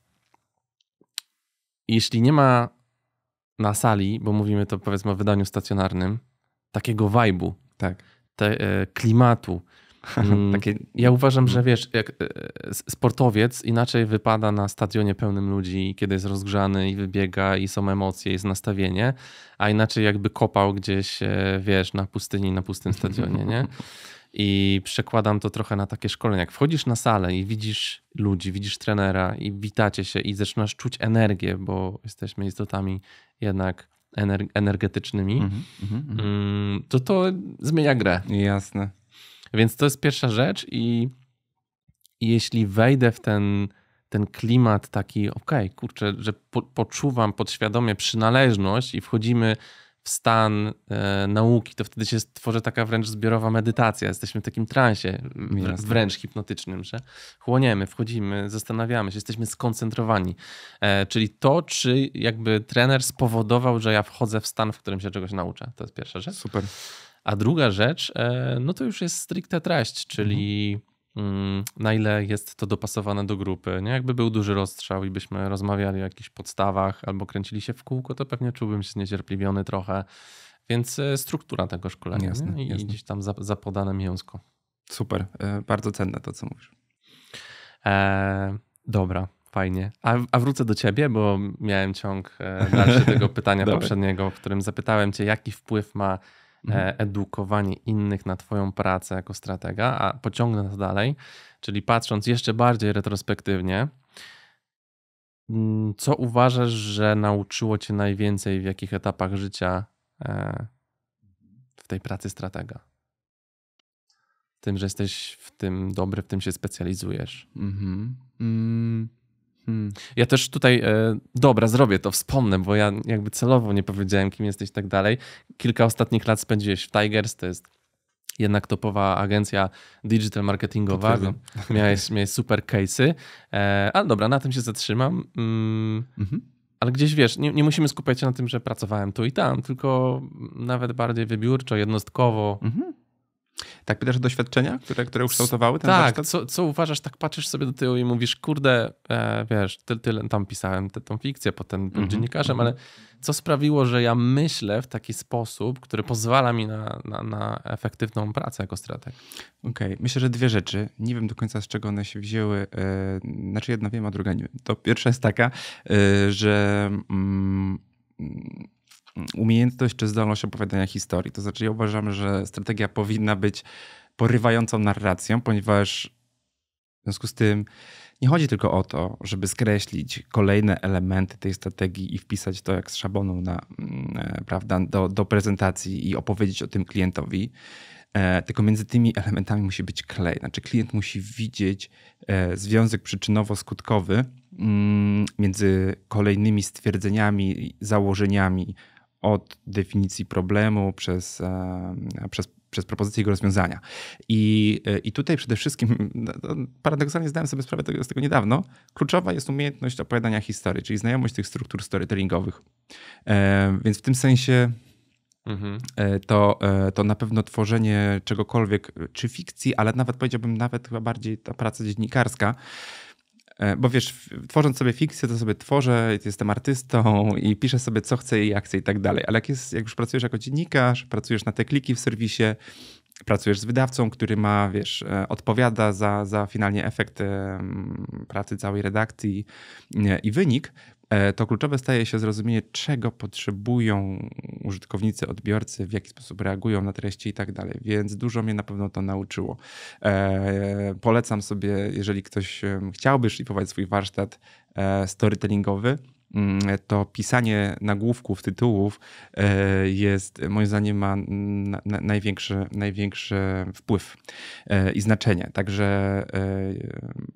jeśli nie ma na sali, bo mówimy to powiedzmy o wydaniu stacjonarnym, takiego wajbu, tak. E, klimatu, Mm. Takie, ja uważam, że wiesz, jak e, sportowiec inaczej wypada na stadionie pełnym ludzi, kiedy jest rozgrzany i wybiega i są emocje, jest nastawienie, a inaczej jakby kopał gdzieś, e, wiesz, na pustyni, na pustym stadionie, nie? I przekładam to trochę na takie szkolenie. Jak wchodzisz na salę i widzisz ludzi, widzisz trenera i witacie się i zaczynasz czuć energię, bo jesteśmy istotami jednak energetycznymi, mhm, mhm, mhm. mm -hmm, mm -hmm. to to zmienia grę. Jasne. Więc to jest pierwsza rzecz i, jeśli wejdę w ten, ten klimat taki, okej, okay, kurczę, że po, poczuwam podświadomie przynależność i wchodzimy w stan e, nauki, to wtedy się tworzy taka wręcz zbiorowa medytacja. Jesteśmy w takim transie wręcz, wręcz hipnotycznym, że chłoniemy, wchodzimy, zastanawiamy się, jesteśmy skoncentrowani. E, czyli to, czy jakby trener spowodował, że ja wchodzę w stan, w którym się czegoś nauczę. To jest pierwsza rzecz. Super. A druga rzecz, e, no to już jest stricte treść, czyli mhm. Mm, na ile jest to dopasowane do grupy. Nie? Jakby był duży rozstrzał i byśmy rozmawiali o jakichś podstawach albo kręcili się w kółko, to pewnie czułbym się zniecierpliwiony trochę. Więc e, struktura tego szkolenia jasne, i jasne. gdzieś tam zapodane mięsko. Super, e, bardzo cenne to, co mówisz. E, dobra, fajnie. A, a, wrócę do ciebie, bo miałem ciąg dalszy tego pytania poprzedniego, w którym zapytałem cię, jaki wpływ ma mhm. E, edukowanie innych na Twoją pracę jako stratega, a pociągnę nas dalej, czyli patrząc jeszcze bardziej retrospektywnie, mm, co uważasz, że nauczyło Cię najwięcej, w jakich etapach życia e, w tej pracy stratega? Tym, że jesteś w tym dobry, w tym się specjalizujesz. Mhm. Mm. Hmm. Ja też tutaj, e, dobra, zrobię to, wspomnę, bo ja jakby celowo nie powiedziałem, kim jesteś i tak dalej. Kilka ostatnich lat spędziłeś w Tigers, to jest jednak topowa agencja digital marketingowa. miałeś, miałeś super case'y, e, ale dobra, na tym się zatrzymam. Mm, mhm. Ale gdzieś wiesz, nie, nie, musimy skupiać się na tym, że pracowałem tu i tam, tylko nawet bardziej wybiórczo, jednostkowo. Mhm. Tak pytasz o doświadczenia, które, które ukształtowały ten Tak, warsztat? co, co uważasz, tak patrzysz sobie do tyłu i mówisz, kurde, e, wiesz, tyle, ty, tam pisałem tę, tą fikcję, potem mm -hmm, dziennikarzem, mhm. ale co sprawiło, że ja myślę w taki sposób, który pozwala mi na, na, na efektywną pracę jako strateg? Okej, okay. myślę, że dwie rzeczy. Nie wiem do końca, z czego one się wzięły. Yy, znaczy jedna wiem, a druga nie wiem. To pierwsza jest taka, e, że... Mm, umiejętność czy zdolność opowiadania historii. To znaczy, ja uważam, że strategia powinna być porywającą narracją, ponieważ w związku z tym nie chodzi tylko o to, żeby skreślić kolejne elementy tej strategii i wpisać to jak z szabonu na, mm, e, prawda, do, do prezentacji i opowiedzieć o tym klientowi. E, tylko między tymi elementami musi być klej. Znaczy, klient musi widzieć e, związek przyczynowo-skutkowy mm, między kolejnymi stwierdzeniami, założeniami, od definicji problemu przez, e, przez, przez propozycję jego rozwiązania. I, e, I tutaj przede wszystkim, no, no, paradoksalnie zdałem sobie sprawę tego, z tego niedawno, kluczowa jest umiejętność opowiadania historii, czyli znajomość tych struktur storytellingowych. E, więc w tym sensie Mhm. to, to na pewno tworzenie czegokolwiek, czy fikcji, ale nawet powiedziałbym nawet chyba bardziej ta praca dziennikarska, E, bo wiesz, tworząc sobie fikcję, to sobie tworzę, jestem artystą i piszę sobie, co chcę i jak chcę i tak dalej. Ale jak, jest, jak już pracujesz jako dziennikarz, pracujesz na te kliki w serwisie, pracujesz z wydawcą, który ma, wiesz, e, odpowiada za, za finalnie efekt pracy całej redakcji i wynik, E, to kluczowe staje się zrozumienie, czego potrzebują użytkownicy, odbiorcy, w jaki sposób reagują na treści i tak dalej. Więc dużo mnie na pewno to nauczyło. E, polecam sobie, jeżeli ktoś chciałby szlifować swój warsztat e, storytellingowy, Mm, to pisanie nagłówków, tytułów e, jest moim zdaniem ma największy, największy wpływ e, i znaczenie. Także e,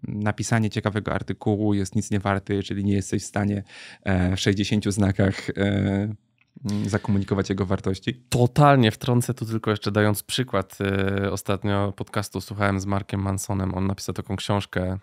napisanie ciekawego artykułu jest nic nie warte, jeżeli nie jesteś w stanie w 60 znakach mm, zakomunikować jego wartości? Totalnie wtrącę tu tylko jeszcze dając przykład. Ostatnio podcastu słuchałem z Markiem Mansonem. On napisał taką książkę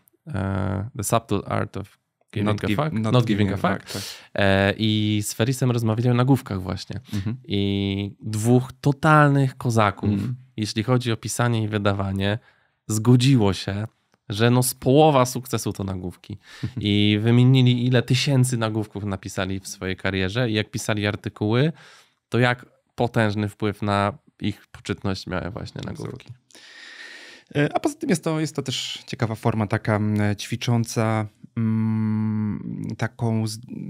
The Subtle Art of Giving not, a fuck. Not, not giving, giving a fuck. fuck tak. e, I z Ferisem rozmawiałem na główkach właśnie. Mhm. I dwóch totalnych kozaków, mhm. jeśli chodzi o pisanie i wydawanie, zgodziło się, że no z połowa sukcesu to nagłówki. Mhm. I wymienili ile tysięcy nagłówków napisali w swojej karierze i jak pisali artykuły, to jak potężny wpływ na ich poczytność miały właśnie nagłówki. Absolutnie. E, a poza tym jest to, jest to też ciekawa forma taka ćwicząca mm, taką,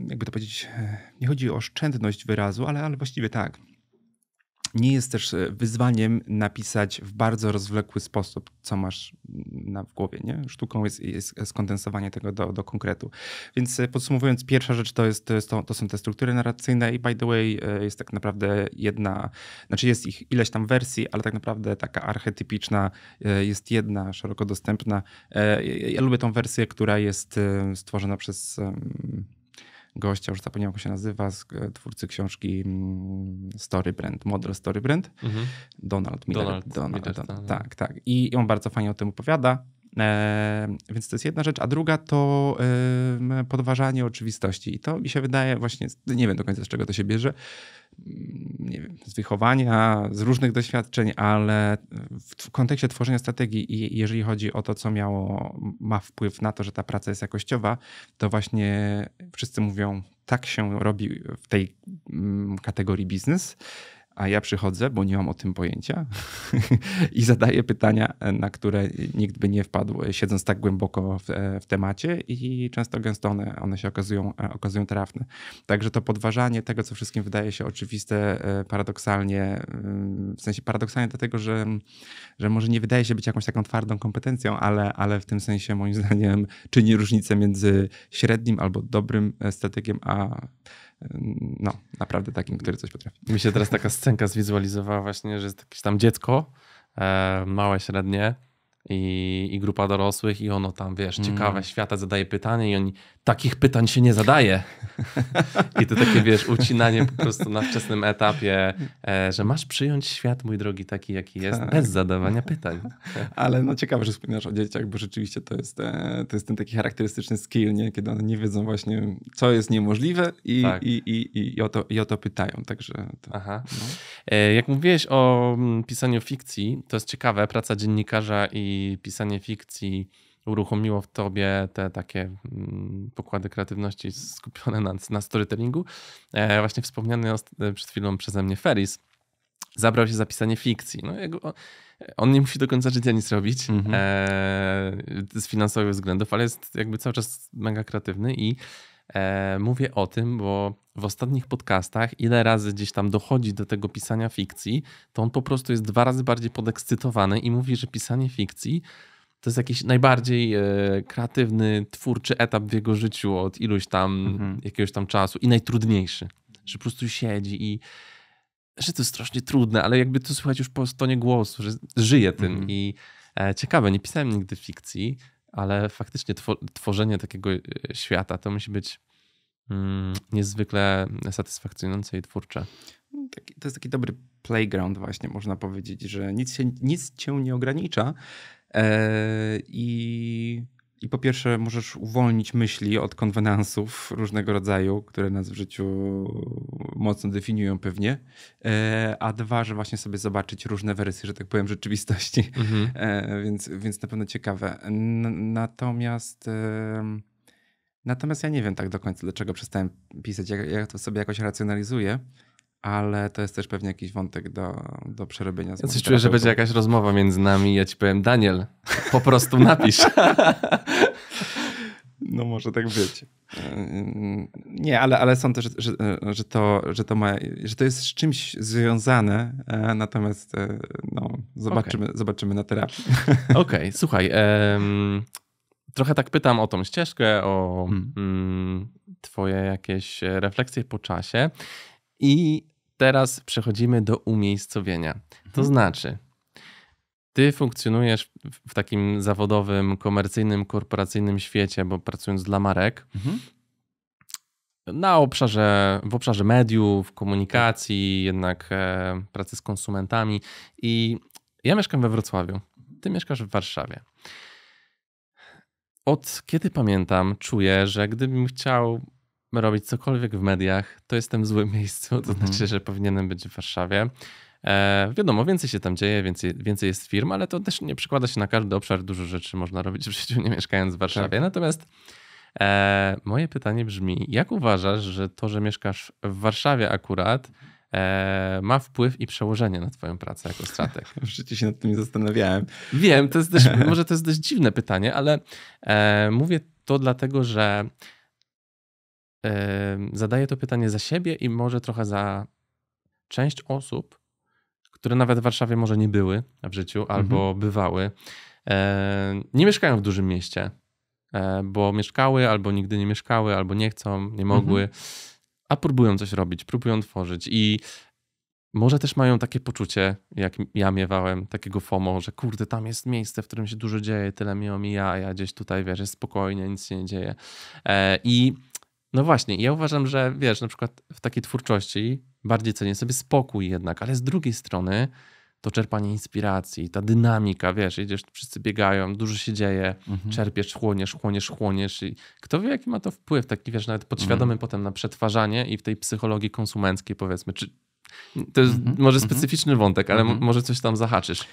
jakby to powiedzieć, e, nie chodzi o oszczędność wyrazu, ale, ale właściwie tak nie jest też e, wyzwaniem napisać w bardzo rozwlekły sposób, co masz na, w głowie. Nie? Sztuką jest, jest skondensowanie tego do, do konkretu. Więc e, podsumowując, pierwsza rzecz to, jest, to, jest to, to, są te struktury narracyjne i by the way e, jest tak naprawdę jedna, znaczy jest ich ileś tam wersji, ale tak naprawdę taka archetypiczna jest jedna, szeroko dostępna. Ja lubię tą wersję, która jest stworzona przez gościa, już zapomniałem jak się nazywa, z e, twórcy książki mm, Storybrand, Model Storybrand, mhm. Donald Miller. Donald, Donald, Miller, Donald, tak, Donald, tak. tak, tak. I on bardzo fajnie o tym opowiada. E, więc to jest jedna rzecz, a druga to podważanie oczywistości. I to mi się wydaje właśnie, nie wiem do końca z czego to się bierze, mm, nie wiem, z wychowania, z różnych doświadczeń, ale w kontekście tworzenia strategii i jeżeli chodzi o to, co miało, ma wpływ na to, że ta praca jest jakościowa, to właśnie wszyscy mówią, tak się robi w tej mm, kategorii biznes a ja przychodzę, bo nie mam o tym pojęcia i zadaję pytania, na które nikt by nie wpadł, siedząc tak głęboko w, w temacie i często gęsto one, one się okazują, okazują trafne. Także to podważanie tego, co wszystkim wydaje się oczywiste, e, paradoksalnie, mm, w sensie paradoksalnie dlatego, że, że może nie wydaje się być jakąś taką twardą kompetencją, ale, ale w tym sensie moim zdaniem czyni różnicę między średnim albo dobrym strategiem, a mm, no, naprawdę takim, który coś potrafi. Mi się teraz taka scenka zwizualizowała właśnie, że jest jakieś tam dziecko, e, małe, średnie, i, i grupa dorosłych i ono tam, wiesz, mm. ciekawe świata zadaje pytanie i oni, takich pytań się nie zadaje. I to takie, wiesz, ucinanie po prostu na wczesnym etapie, e, że masz przyjąć świat, mój drogi, taki jaki jest, tak. bez zadawania pytań. Ale no ciekawe, że wspominasz o dzieciach, bo rzeczywiście to jest, e, to jest ten taki charakterystyczny skill, nie? kiedy one nie wiedzą właśnie, co jest niemożliwe i, tak. i, i, i, i, o, to, i o to pytają, także... To, Aha. No. E, jak mówiłeś o mm, pisaniu fikcji, to jest ciekawe, praca dziennikarza i pisanie fikcji uruchomiło w tobie te takie mm, pokłady kreatywności skupione na, na storytellingu. E, właśnie wspomniany e, przed chwilą przeze mnie Ferris zabrał się za pisanie fikcji. No, on nie musi do końca życia nic robić mm -hmm. z finansowych względów, ale jest jakby cały czas mega kreatywny i E, mówię o tym, bo w ostatnich podcastach, ile razy gdzieś tam dochodzi do tego pisania fikcji, to on po prostu jest dwa razy bardziej podekscytowany i mówi, że pisanie fikcji to jest jakiś najbardziej e, kreatywny, twórczy etap w jego życiu od iluś tam, mhm. jakiegoś tam czasu i najtrudniejszy, że po prostu siedzi i że to jest strasznie trudne, ale jakby to słychać już po stonie głosu, że żyje tym mhm. i e, ciekawe, nie pisałem nigdy fikcji, ale faktycznie tworzenie takiego e, świata to musi być mm, niezwykle satysfakcjonujące i twórcze. To jest taki dobry playground, właśnie można powiedzieć, że nic, się, nic cię nie ogranicza. E, I i po pierwsze, możesz uwolnić myśli od konwenansów różnego rodzaju, które nas w życiu mocno definiują pewnie. E, a dwa, że właśnie sobie zobaczyć różne wersje, że tak powiem, rzeczywistości. Mhm. E, więc, więc na pewno ciekawe. Natomiast. E, natomiast ja nie wiem tak do końca, dlaczego przestałem pisać. Ja, ja to sobie jakoś racjonalizuję ale to jest też pewnie jakiś wątek do, do przerobienia. Ja coś czuję, że będzie jakaś rozmowa między nami ja ci powiem, Daniel, po prostu napisz. No może tak być. Yy, nie, ale, ale sądzę, że, że, e, że, to, że, to ma, że to jest z czymś związane, e, natomiast e, no, zobaczymy, okay. zobaczymy na terapii. Okej, okay, słuchaj, trochę tak pytam o tą ścieżkę, o hmm. Mm, twoje jakieś refleksje po czasie i teraz przechodzimy do umiejscowienia. To mhm. znaczy, ty funkcjonujesz w takim zawodowym, komercyjnym, korporacyjnym świecie, bo pracując dla marek, mhm. na obszarze, w obszarze mediów, komunikacji, tak. jednak e, pracy z konsumentami. I ja mieszkam we Wrocławiu, ty mieszkasz w Warszawie. Od kiedy pamiętam, czuję, że gdybym chciał robić cokolwiek w mediach, to jestem w złym miejscu, to mhm. znaczy, że powinienem być w Warszawie. E, wiadomo, więcej się tam dzieje, więcej, więcej jest firm, ale to też nie przekłada się na każdy obszar. Dużo rzeczy można robić w życiu, nie mieszkając w Warszawie. Tak. Natomiast e, moje pytanie brzmi: jak uważasz, że to, że mieszkasz w Warszawie akurat, e, ma wpływ i przełożenie na Twoją pracę jako stratek? w życiu się nad tym nie zastanawiałem. Wiem, to jest może to jest dość dziwne pytanie, ale e, mówię to dlatego, że zadaję to pytanie za siebie i może trochę za część osób, które nawet w Warszawie może nie były w życiu albo mhm. bywały, nie mieszkają w dużym mieście, bo mieszkały albo nigdy nie mieszkały, albo nie chcą, nie mhm. mogły, mhm. a próbują coś robić, próbują tworzyć i może też mają takie poczucie, jak ja miewałem, takiego FOMO, że kurde, tam jest miejsce, w którym się dużo dzieje, tyle mi omija, ja gdzieś tutaj, wiesz, jest spokojnie, nic się nie dzieje. E, I no właśnie, ja uważam, że wiesz, na przykład w takiej twórczości bardziej cenię sobie spokój jednak, ale z drugiej strony to czerpanie inspiracji, ta dynamika, wiesz, jedziesz, wszyscy biegają, dużo się dzieje, mhm. czerpiesz, chłoniesz, chłoniesz, chłoniesz i kto wie, jaki ma to wpływ, taki wiesz, nawet podświadomy mhm. potem na przetwarzanie i w tej psychologii konsumenckiej powiedzmy, czy to jest mhm. może mhm. specyficzny wątek, ale mhm. może coś tam zahaczysz.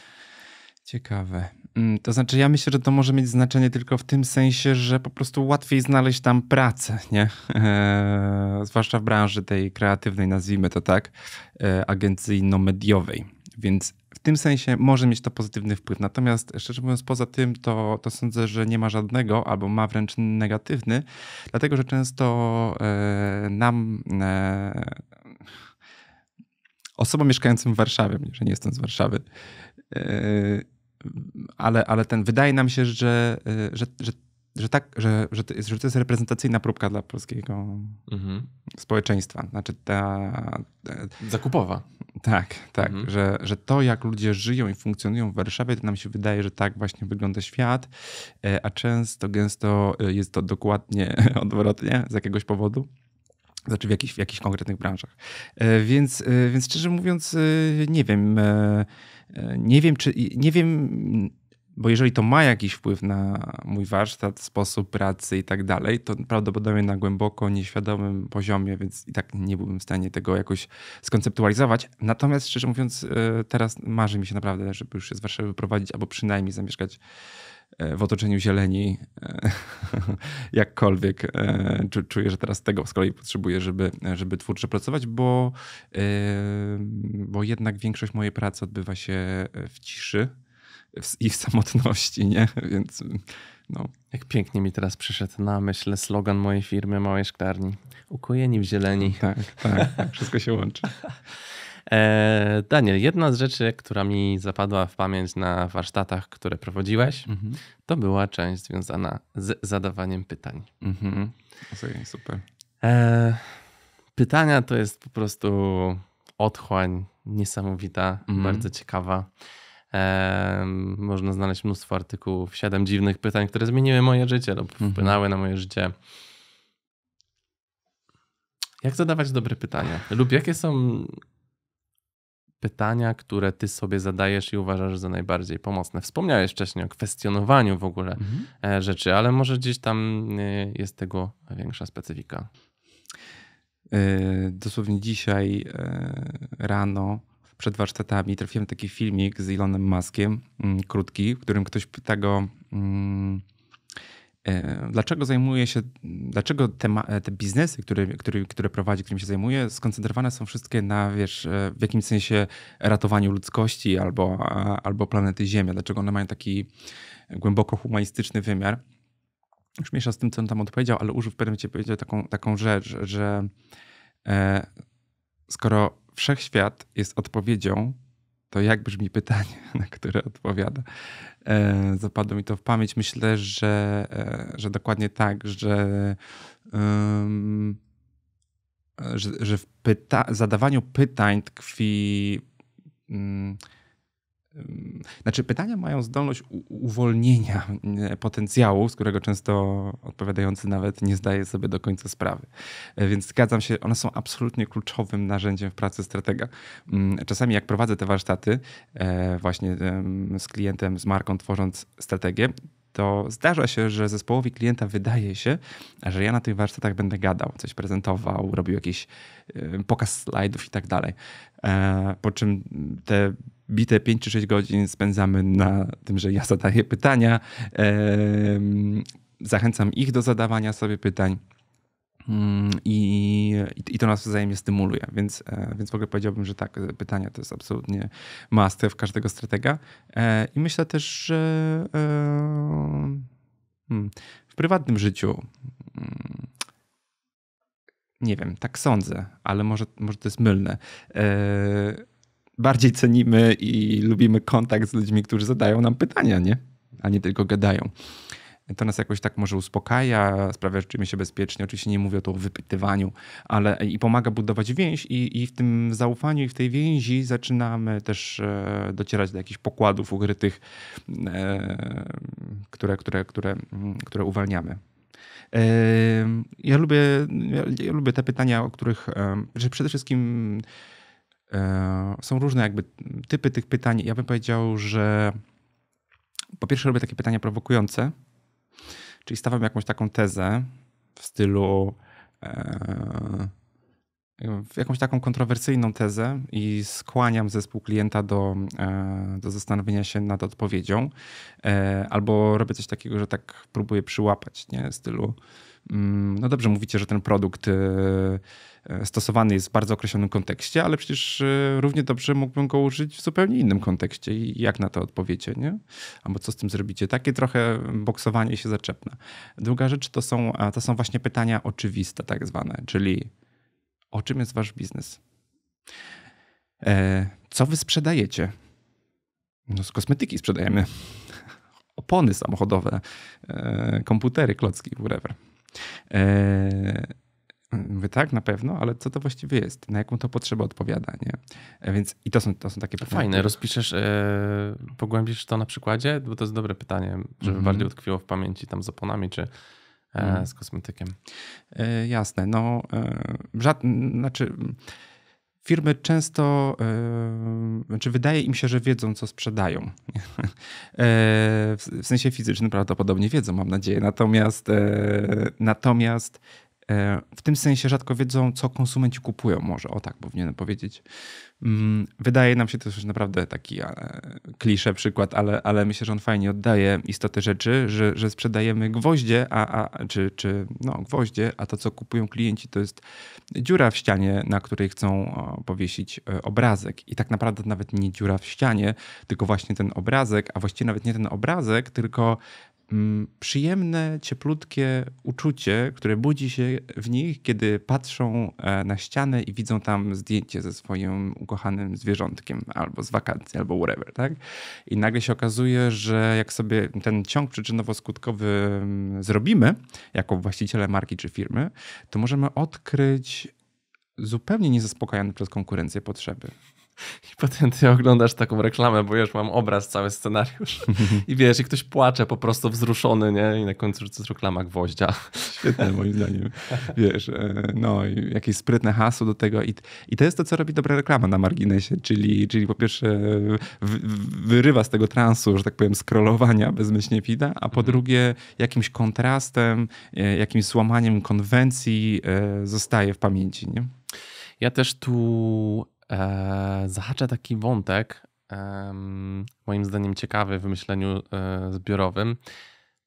Ciekawe. Mm, to znaczy, ja myślę, że to może mieć znaczenie tylko w tym sensie, że po prostu łatwiej znaleźć tam pracę, nie? E, zwłaszcza w branży tej kreatywnej, nazwijmy to tak, e, agencyjno-mediowej. Więc w tym sensie może mieć to pozytywny wpływ. Natomiast szczerze mówiąc, poza tym to, to sądzę, że nie ma żadnego albo ma wręcz negatywny, dlatego że często e, nam. E, osobom mieszkającym w Warszawie, że nie jestem z Warszawy, e, ale, ale ten wydaje nam się, że, y, że, że, że, tak, że, że, to jest, że to jest reprezentacyjna próbka dla polskiego mhm. społeczeństwa. Znaczy ta, Zakupowa. Tak, tak. Mhm. Że, że to, jak ludzie żyją i funkcjonują w Warszawie, to nam się wydaje, że tak właśnie wygląda świat, e, a często, gęsto e, jest to dokładnie odwrotnie z jakiegoś powodu znaczy w jakichś, w jakichś konkretnych branżach. E, więc, więc szczerze mówiąc, nie wiem. Nie wiem, czy, nie wiem, bo jeżeli to ma jakiś wpływ na mój warsztat, sposób pracy i tak dalej, to prawdopodobnie na głęboko nieświadomym poziomie, więc i tak nie byłbym w stanie tego jakoś skonceptualizować. Natomiast szczerze mówiąc, e, teraz marzy mi się naprawdę, żeby już się z Warszawy wyprowadzić albo przynajmniej zamieszkać E, w otoczeniu zieleni, e, jakkolwiek e, czuję, że teraz tego z kolei potrzebuję, żeby, żeby twórczo pracować, bo, bo jednak większość mojej pracy odbywa się w ciszy i w samotności, nie? Więc no. Jak pięknie mi teraz przyszedł na myśl slogan mojej firmy Małej Szklarni. Ukojeni w zieleni. Tak, tak. tak wszystko się łączy. E, Daniel, jedna z rzeczy, która mi zapadła w pamięć na warsztatach, które prowadziłeś, mhm. to była część związana z zadawaniem pytań. Mhm. super. E, pytania to jest po prostu otchłań niesamowita, mhm. bardzo ciekawa. E, można znaleźć mnóstwo artykułów, siedem dziwnych pytań, które zmieniły moje życie lub mhm. wpłynęły na moje życie. Jak zadawać dobre pytania? Lub jakie są pytania, które ty sobie zadajesz i uważasz za najbardziej pomocne. Wspomniałeś wcześniej o kwestionowaniu w ogóle mhm. E, rzeczy, ale może gdzieś tam e, jest tego większa specyfika. E, dosłownie dzisiaj rano przed warsztatami trafiłem taki filmik z Elonem Maskiem, mm, krótki, w którym ktoś pyta go mm, E, dlaczego zajmuje się, dlaczego te, e, te biznesy, które, które, które prowadzi, którym się zajmuje, skoncentrowane są wszystkie na, wiesz, e, w jakimś sensie ratowaniu ludzkości albo, albo planety Ziemia? Dlaczego one mają taki głęboko humanistyczny wymiar? Już miesza z tym, co on tam odpowiedział, ale użył w pewnym momencie powiedział taką, taką rzecz, że e, skoro wszechświat jest odpowiedzią to jak brzmi pytanie, na które odpowiada? E, zapadło mi to w pamięć. Myślę, że, e, że dokładnie tak, że, że, że w pyta- zadawaniu pytań tkwi. Um, znaczy, pytania mają zdolność uwolnienia potencjału, z którego często odpowiadający nawet nie zdaje sobie do końca sprawy. E, więc zgadzam się, one są absolutnie kluczowym narzędziem w pracy stratega. Mm, czasami, jak prowadzę te warsztaty, e, właśnie z klientem, z marką, tworząc strategię, to zdarza się, że zespołowi klienta wydaje się, że ja na tych warsztatach będę gadał, coś prezentował, robił jakiś pokaz slajdów i tak dalej. E, po czym te bite 5 czy 6 godzin spędzamy na tym, że ja zadaję pytania. Zachęcam ich do zadawania sobie pytań. Mm, I, I to nas wzajemnie stymuluje, więc, e, więc w ogóle powiedziałbym, że tak, pytania to jest absolutnie must w każdego stratega. E, I myślę też, że e, hmm, w prywatnym życiu mm, nie wiem, tak sądzę, ale może, może to jest mylne bardziej cenimy i lubimy kontakt z ludźmi, którzy zadają nam pytania, nie? A nie tylko gadają. To nas jakoś tak może uspokaja, sprawia, że czujemy się bezpiecznie. Oczywiście nie mówię o to o wypytywaniu, ale i pomaga budować więź i, i w tym zaufaniu i w tej więzi zaczynamy też e, docierać do jakichś pokładów ukrytych, e, które, które, które, mm, które uwalniamy. E, ja lubię, ja lubię te pytania, o których że przede wszystkim E, są różne jakby typy tych pytań. Ja bym powiedział, że po pierwsze robię takie pytania prowokujące, czyli stawiam jakąś taką tezę w stylu e, jakąś taką kontrowersyjną tezę i skłaniam zespół klienta do, e, do zastanowienia się nad odpowiedzią, albo robię coś takiego, że tak próbuję przyłapać, nie? w Stylu Mm, no dobrze mówicie, że ten produkt y, y, stosowany jest w bardzo określonym kontekście, ale przecież y, równie dobrze mógłbym go użyć w zupełnie innym kontekście. I jak na to odpowiecie, nie? Albo co z tym zrobicie? Takie trochę boksowanie się zaczepne. Druga rzecz to są, to są właśnie pytania oczywiste, tak zwane, czyli o czym jest wasz biznes? E, co wy sprzedajecie? No z kosmetyki sprzedajemy. Opony samochodowe, e, komputery, klocki, whatever. E, mówię, tak, na pewno, ale co to właściwie jest? Na jaką to potrzebę odpowiada, nie? E, więc i to są, to są takie no pytania. Fajne, które... rozpiszesz, yy, pogłębisz to na przykładzie, bo to jest dobre pytanie, żeby mm -hmm. bardziej utkwiło w pamięci tam z oponami, czy mm. z kosmetykiem. jasne, no znaczy firmy często, yy, znaczy wydaje im się, że wiedzą, co sprzedają. Yy, w sensie fizycznym prawdopodobnie wiedzą, mam nadzieję. Natomiast, yy, natomiast E, w tym sensie rzadko wiedzą, co konsumenci kupują, może o tak powinienem powiedzieć. Mm, wydaje nam się to już naprawdę taki e, klisze przykład, ale, ale myślę, że on fajnie oddaje istotę rzeczy, że, że sprzedajemy gwoździe, a, a, czy, czy no, gwoździe, a to, co kupują klienci, to jest dziura w ścianie, na której chcą powiesić e, obrazek. I tak naprawdę nawet nie dziura w ścianie, tylko właśnie ten obrazek, a właściwie nawet nie ten obrazek, tylko Mm, przyjemne, cieplutkie uczucie, które budzi się w nich, kiedy patrzą e, na ścianę i widzą tam zdjęcie ze swoim ukochanym zwierzątkiem, albo z wakacji, albo whatever, tak? I nagle się okazuje, że jak sobie ten ciąg przyczynowo-skutkowy mm, zrobimy, jako właściciele marki czy firmy, to możemy odkryć zupełnie niezaspokajane przez konkurencję potrzeby. I potem ty oglądasz taką reklamę, bo już mam obraz, cały scenariusz. I wiesz, i ktoś płacze po prostu wzruszony, nie? I na końcu to jest reklama gwoździa. Świetne moim zdaniem. Wiesz, e, no i jakieś sprytne hasło do tego. I, I to jest to, co robi dobra reklama na marginesie, czyli, czyli po pierwsze wyrywa z tego transu, że tak powiem, scrollowania bezmyślnie widać, a po mhm. drugie jakimś kontrastem, e, jakimś złamaniem konwencji e, zostaje w pamięci, nie? Ja też tu e, zahacza taki wątek, e, moim zdaniem ciekawy w myśleniu e, zbiorowym.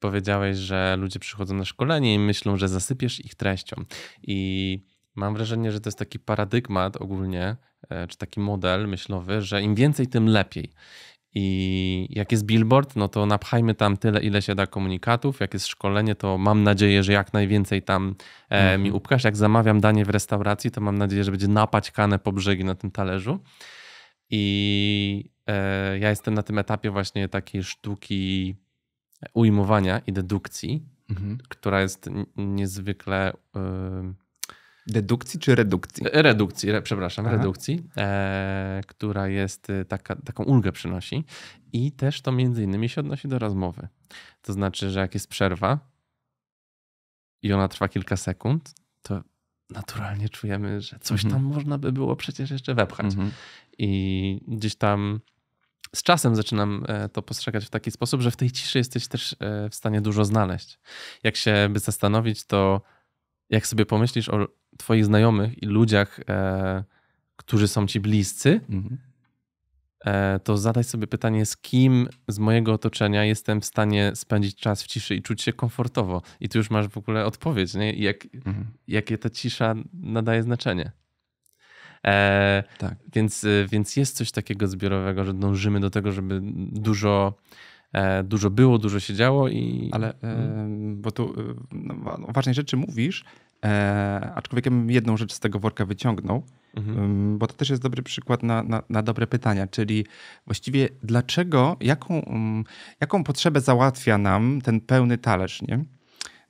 Powiedziałeś, że ludzie przychodzą na szkolenie i myślą, że zasypiesz ich treścią. I mam wrażenie, że to jest taki paradygmat ogólnie, e, czy taki model myślowy, że im więcej, tym lepiej. I jak jest billboard, no to napchajmy tam tyle, ile się da komunikatów. Jak jest szkolenie, to mam nadzieję, że jak najwięcej tam e, mi mhm. upkasz. Jak zamawiam danie w restauracji, to mam nadzieję, że będzie napaćkane po brzegi na tym talerzu. I e, ja jestem na tym etapie właśnie takiej sztuki ujmowania i dedukcji, mhm. która jest niezwykle. Y, Dedukcji czy redukcji? E, redukcji, re, przepraszam, Aha. redukcji, e, która jest e, taka, taką ulgę przynosi i też to między innymi się odnosi do rozmowy. To znaczy, że jak jest przerwa i ona trwa kilka sekund, to naturalnie czujemy, że coś mhm. tam można by było przecież jeszcze wepchać. Mhm. I gdzieś tam z czasem zaczynam e, to postrzegać w taki sposób, że w tej ciszy jesteś też w stanie dużo znaleźć. Jak się by zastanowić, to jak sobie pomyślisz o Twoich znajomych i ludziach, e, którzy są Ci bliscy, mhm. e, to zadaj sobie pytanie, z kim z mojego otoczenia jestem w stanie spędzić czas w ciszy i czuć się komfortowo. I tu już masz w ogóle odpowiedź, nie? Jak, mhm. jakie ta cisza nadaje znaczenie. E, tak. więc, e, więc jest coś takiego zbiorowego, że dążymy do tego, żeby dużo E, dużo było, dużo się działo i. Ale e, mhm. bo tu e, no, o no, ważnej rzeczy mówisz, aczkolwiek ja bym jedną rzecz z tego worka wyciągnął, mhm. bo to też jest dobry przykład na, na, na, dobre pytania, czyli właściwie dlaczego, jaką, jaką potrzebę załatwia nam ten pełny talerz, nie?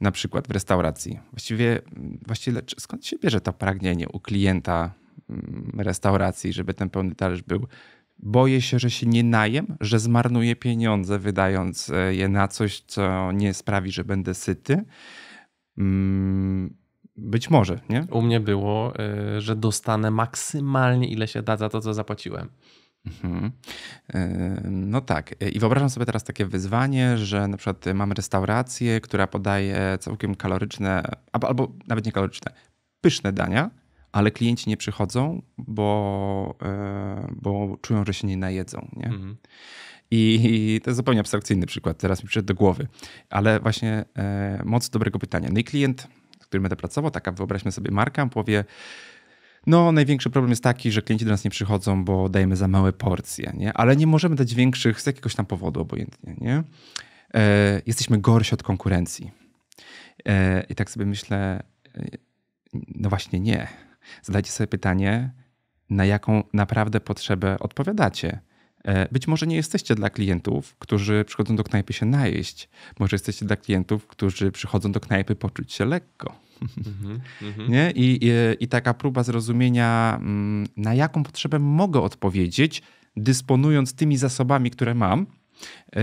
na przykład w restauracji. Właściwie, właściwie skąd się bierze to pragnienie u klienta restauracji, żeby ten pełny talerz był? boję się, że się nie najem, że zmarnuję pieniądze, wydając e, je na coś, co nie sprawi, że będę syty. Mm, być może, nie? U mnie było, e, że dostanę maksymalnie ile się da za to, co zapłaciłem. Mhm. E, no tak. I wyobrażam sobie teraz takie wyzwanie, że na przykład mam restaurację, która podaje całkiem kaloryczne, albo, albo nawet nie kaloryczne, pyszne dania ale klienci nie przychodzą, bo, e, bo czują, że się nie najedzą. Nie? Mhm. I to jest zupełnie abstrakcyjny przykład, teraz mi przyszedł do głowy, ale właśnie e, moc dobrego pytania. No i klient, z którym będę pracował, taka wyobraźmy sobie marka, powie, no, największy problem jest taki, że klienci do nas nie przychodzą, bo dajemy za małe porcje, nie? ale nie możemy dać większych z jakiegoś tam powodu, obojętnie. Nie? E, jesteśmy gorsi od konkurencji. E, I tak sobie myślę, e, no właśnie nie. Zadajcie sobie pytanie, na jaką naprawdę potrzebę odpowiadacie. E, być może nie jesteście dla klientów, którzy przychodzą do knajpy się najeść. Może jesteście dla klientów, którzy przychodzą do knajpy poczuć się lekko. Mm -hmm. nie? I, I, i, taka próba zrozumienia, mm, na jaką potrzebę mogę odpowiedzieć, dysponując tymi zasobami, które mam, e,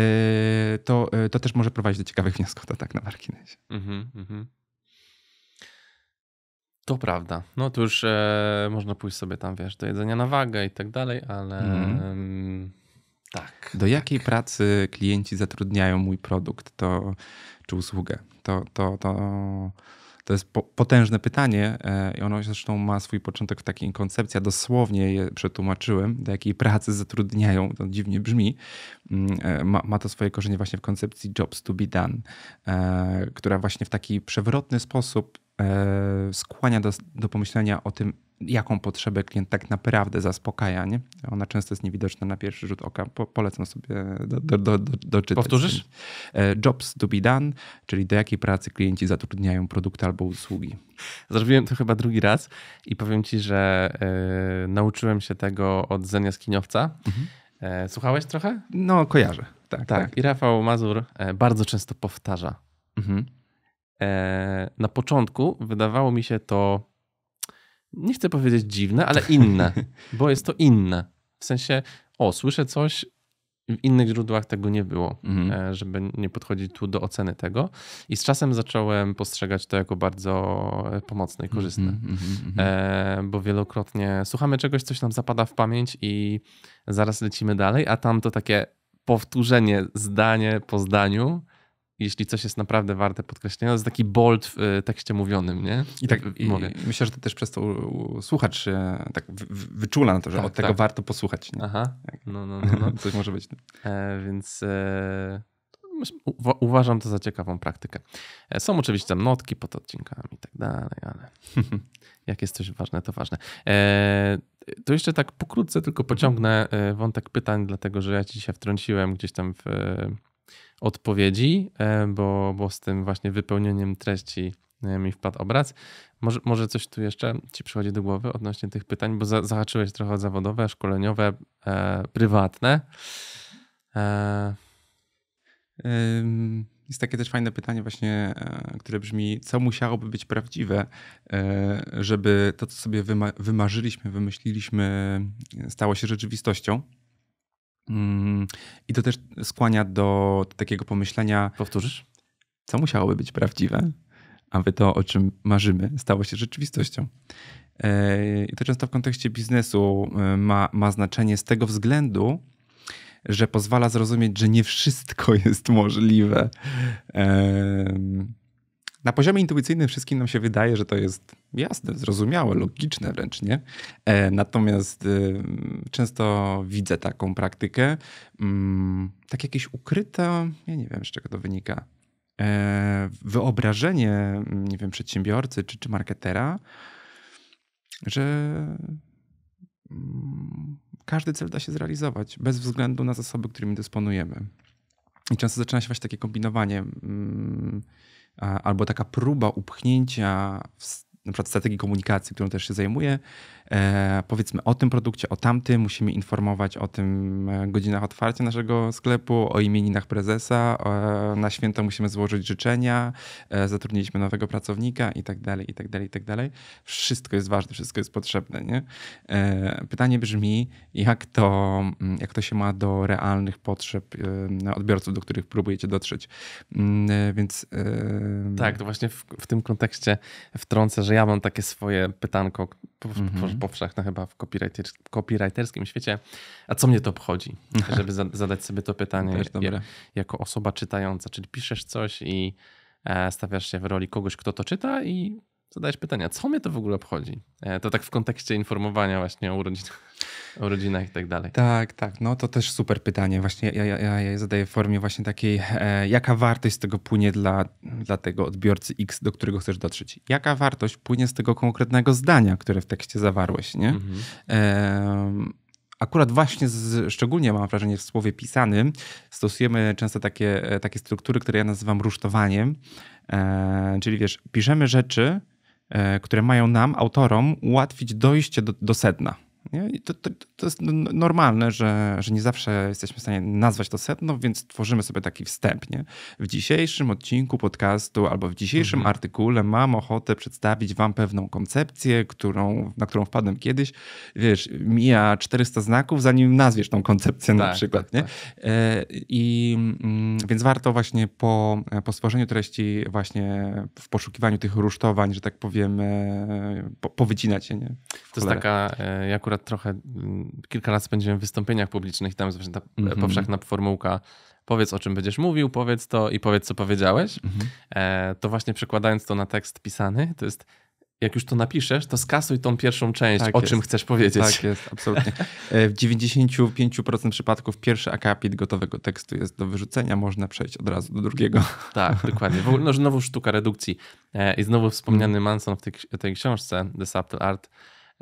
to, e, to też może prowadzić do ciekawych wniosków, to tak na marginesie. Mm -hmm. To prawda. No to już e, można pójść sobie tam, wiesz, do jedzenia na wagę i tak dalej, ale mm. tak. Do tak. jakiej pracy klienci zatrudniają mój produkt to, czy usługę? To, to, to, to jest po, potężne pytanie e, i ono zresztą ma swój początek w takiej koncepcji. Ja dosłownie je przetłumaczyłem, do jakiej pracy zatrudniają, to dziwnie brzmi. Mm, e, ma, ma, to swoje korzenie właśnie w koncepcji jobs to be done, e, która właśnie w taki przewrotny sposób E, skłania do, do pomyślenia o tym, jaką potrzebę klient tak naprawdę zaspokaja. Nie? Ona często jest niewidoczna na pierwszy rzut oka. Po, polecam sobie do, do, do, do, doczytać. Powtórzysz? E, jobs to be done, czyli do jakiej pracy klienci zatrudniają produkty albo usługi. Zrobiłem to chyba drugi raz i powiem ci, że yy, nauczyłem się tego od Zenia Skiniowca. Mhm. Yy, słuchałeś trochę? No, kojarzę. Tak, tak. tak. I Rafał Mazur bardzo często powtarza. Mhm E, na początku wydawało mi się to, nie chcę powiedzieć dziwne, ale inne, bo jest to inne. W sensie, o, słyszę coś, w innych źródłach tego nie było, mhm. E, żeby nie podchodzić tu do oceny tego. I z czasem zacząłem postrzegać to jako bardzo e, pomocne i mhm, korzystne, mhm, mhm, mhm, e, bo wielokrotnie słuchamy czegoś, coś nam zapada w pamięć i zaraz lecimy dalej, a tam to takie powtórzenie zdanie po zdaniu jeśli coś jest naprawdę warte podkreślenia, to jest taki bold w e, tekście mówionym, nie? I tak i, mówię. myślę, że to też przez to słuchacz się tak wyczula na to, że tak, od tak. tego warto posłuchać. Nie? Aha, tak. no, no, no, no. Coś może być. E, więc... E... uważam to za ciekawą praktykę. E, są oczywiście tam notki pod odcinkami i tak dalej, ale jak jest coś ważne, to ważne. E to jeszcze tak pokrótce tylko pociągnę e, wątek pytań, dlatego że ja ci się wtrąciłem gdzieś tam w odpowiedzi, e, bo, bo z tym właśnie wypełnieniem treści e, mi wpadł obraz. Może, może coś tu jeszcze ci przychodzi do głowy odnośnie tych pytań, bo za, zahaczyłeś trochę zawodowe, szkoleniowe, e, prywatne. E... Jest takie też fajne pytanie właśnie, e, które brzmi, co musiałoby być prawdziwe, żeby to, co sobie wymarzyliśmy, wymyśliliśmy, stało się rzeczywistością? Mm, I to też skłania do takiego pomyślenia. Powtórzysz? Co musiałoby być prawdziwe, aby to, o czym marzymy, stało się rzeczywistością. E, I to często w kontekście biznesu e, ma, ma znaczenie z tego względu, że pozwala zrozumieć, że nie wszystko jest możliwe. Um, na poziomie intuicyjnym wszystkim nam się wydaje, że to jest jasne, zrozumiałe, logiczne wręcz, nie? E, natomiast y, często widzę taką praktykę, mm, tak jakieś ukryte, ja nie wiem z czego to wynika, e, wyobrażenie, mm, nie wiem, przedsiębiorcy czy, czy marketera, że mm, każdy cel da się zrealizować bez względu na zasoby, którymi dysponujemy. I często zaczyna się właśnie takie kombinowanie albo taka próba upchnięcia w, na przykład strategii komunikacji, którą też się zajmuję, E, powiedzmy o tym produkcie, o tamtym, musimy informować o tym e, godzinach otwarcia naszego sklepu, o imieninach prezesa, na święto musimy złożyć życzenia, e, zatrudniliśmy nowego pracownika i tak dalej, i tak dalej, i tak dalej. Wszystko jest ważne, wszystko jest potrzebne. Nie? Pytanie brzmi, jak to, mm, jak to się ma do realnych potrzeb odbiorców, do których próbujecie dotrzeć. Mm, więc. Tak, to właśnie w, w tym kontekście wtrącę, że ja mam takie swoje pytanko, po, po, mhm powszechne chyba w copywriter, copywriterskim świecie. A co mnie to obchodzi? Żeby zadać sobie to pytanie to jak, jako osoba czytająca. Czyli piszesz coś i e, stawiasz się w roli kogoś, kto to czyta i zadajesz pytania, co mnie to w ogóle obchodzi? E, to tak w kontekście informowania właśnie o, urodzinach, o rodzinach i tak dalej. Tak, tak. No to też super pytanie. Właśnie ja, ja, ja je zadaję w formie właśnie takiej, e, jaka wartość z tego płynie dla, dla tego odbiorcy X, do którego chcesz dotrzeć? Jaka wartość płynie z tego konkretnego zdania, które w tekście zawarłeś, nie? Mhm. E, akurat właśnie, z, szczególnie mam wrażenie w słowie pisanym, stosujemy często takie, e, takie struktury, które ja nazywam rusztowaniem. E, czyli wiesz, piszemy rzeczy, E, które mają nam, autorom, ułatwić dojście do, do sedna. To, to, to, jest normalne, że, że nie zawsze jesteśmy w stanie nazwać to sedno, więc tworzymy sobie taki wstęp. Nie? W dzisiejszym odcinku podcastu albo w dzisiejszym mhm. artykule mam ochotę przedstawić Wam pewną koncepcję, którą, na którą wpadłem kiedyś. Wiesz, mija 400 znaków, zanim nazwiesz tą koncepcję tak, na przykład. Tak, tak. nie? I mm, więc warto właśnie po, po stworzeniu treści, właśnie w poszukiwaniu tych rusztowań, że tak powiem, e, po, powycinać je. Nie? To jest taka, e, jak akurat tak trochę, mm, kilka lat spędziłem w wystąpieniach publicznych, i tam jest właśnie ta mm powszechna formułka powiedz o czym będziesz mówił, powiedz to i powiedz co powiedziałeś. Mhm. E, to właśnie przekładając to na tekst pisany, to jest jak już to napiszesz, to skasuj tą pierwszą część, tak o jest. czym chcesz powiedzieć. Tak jest, absolutnie. E, w 95% przypadków pierwszy akapit gotowego tekstu jest do wyrzucenia, można przejść od razu do drugiego. Tak, dokładnie. W ogóle, no, znowu sztuka redukcji. I znowu wspomniany mhm. Manson w tej, tej książce, The Subtle Art,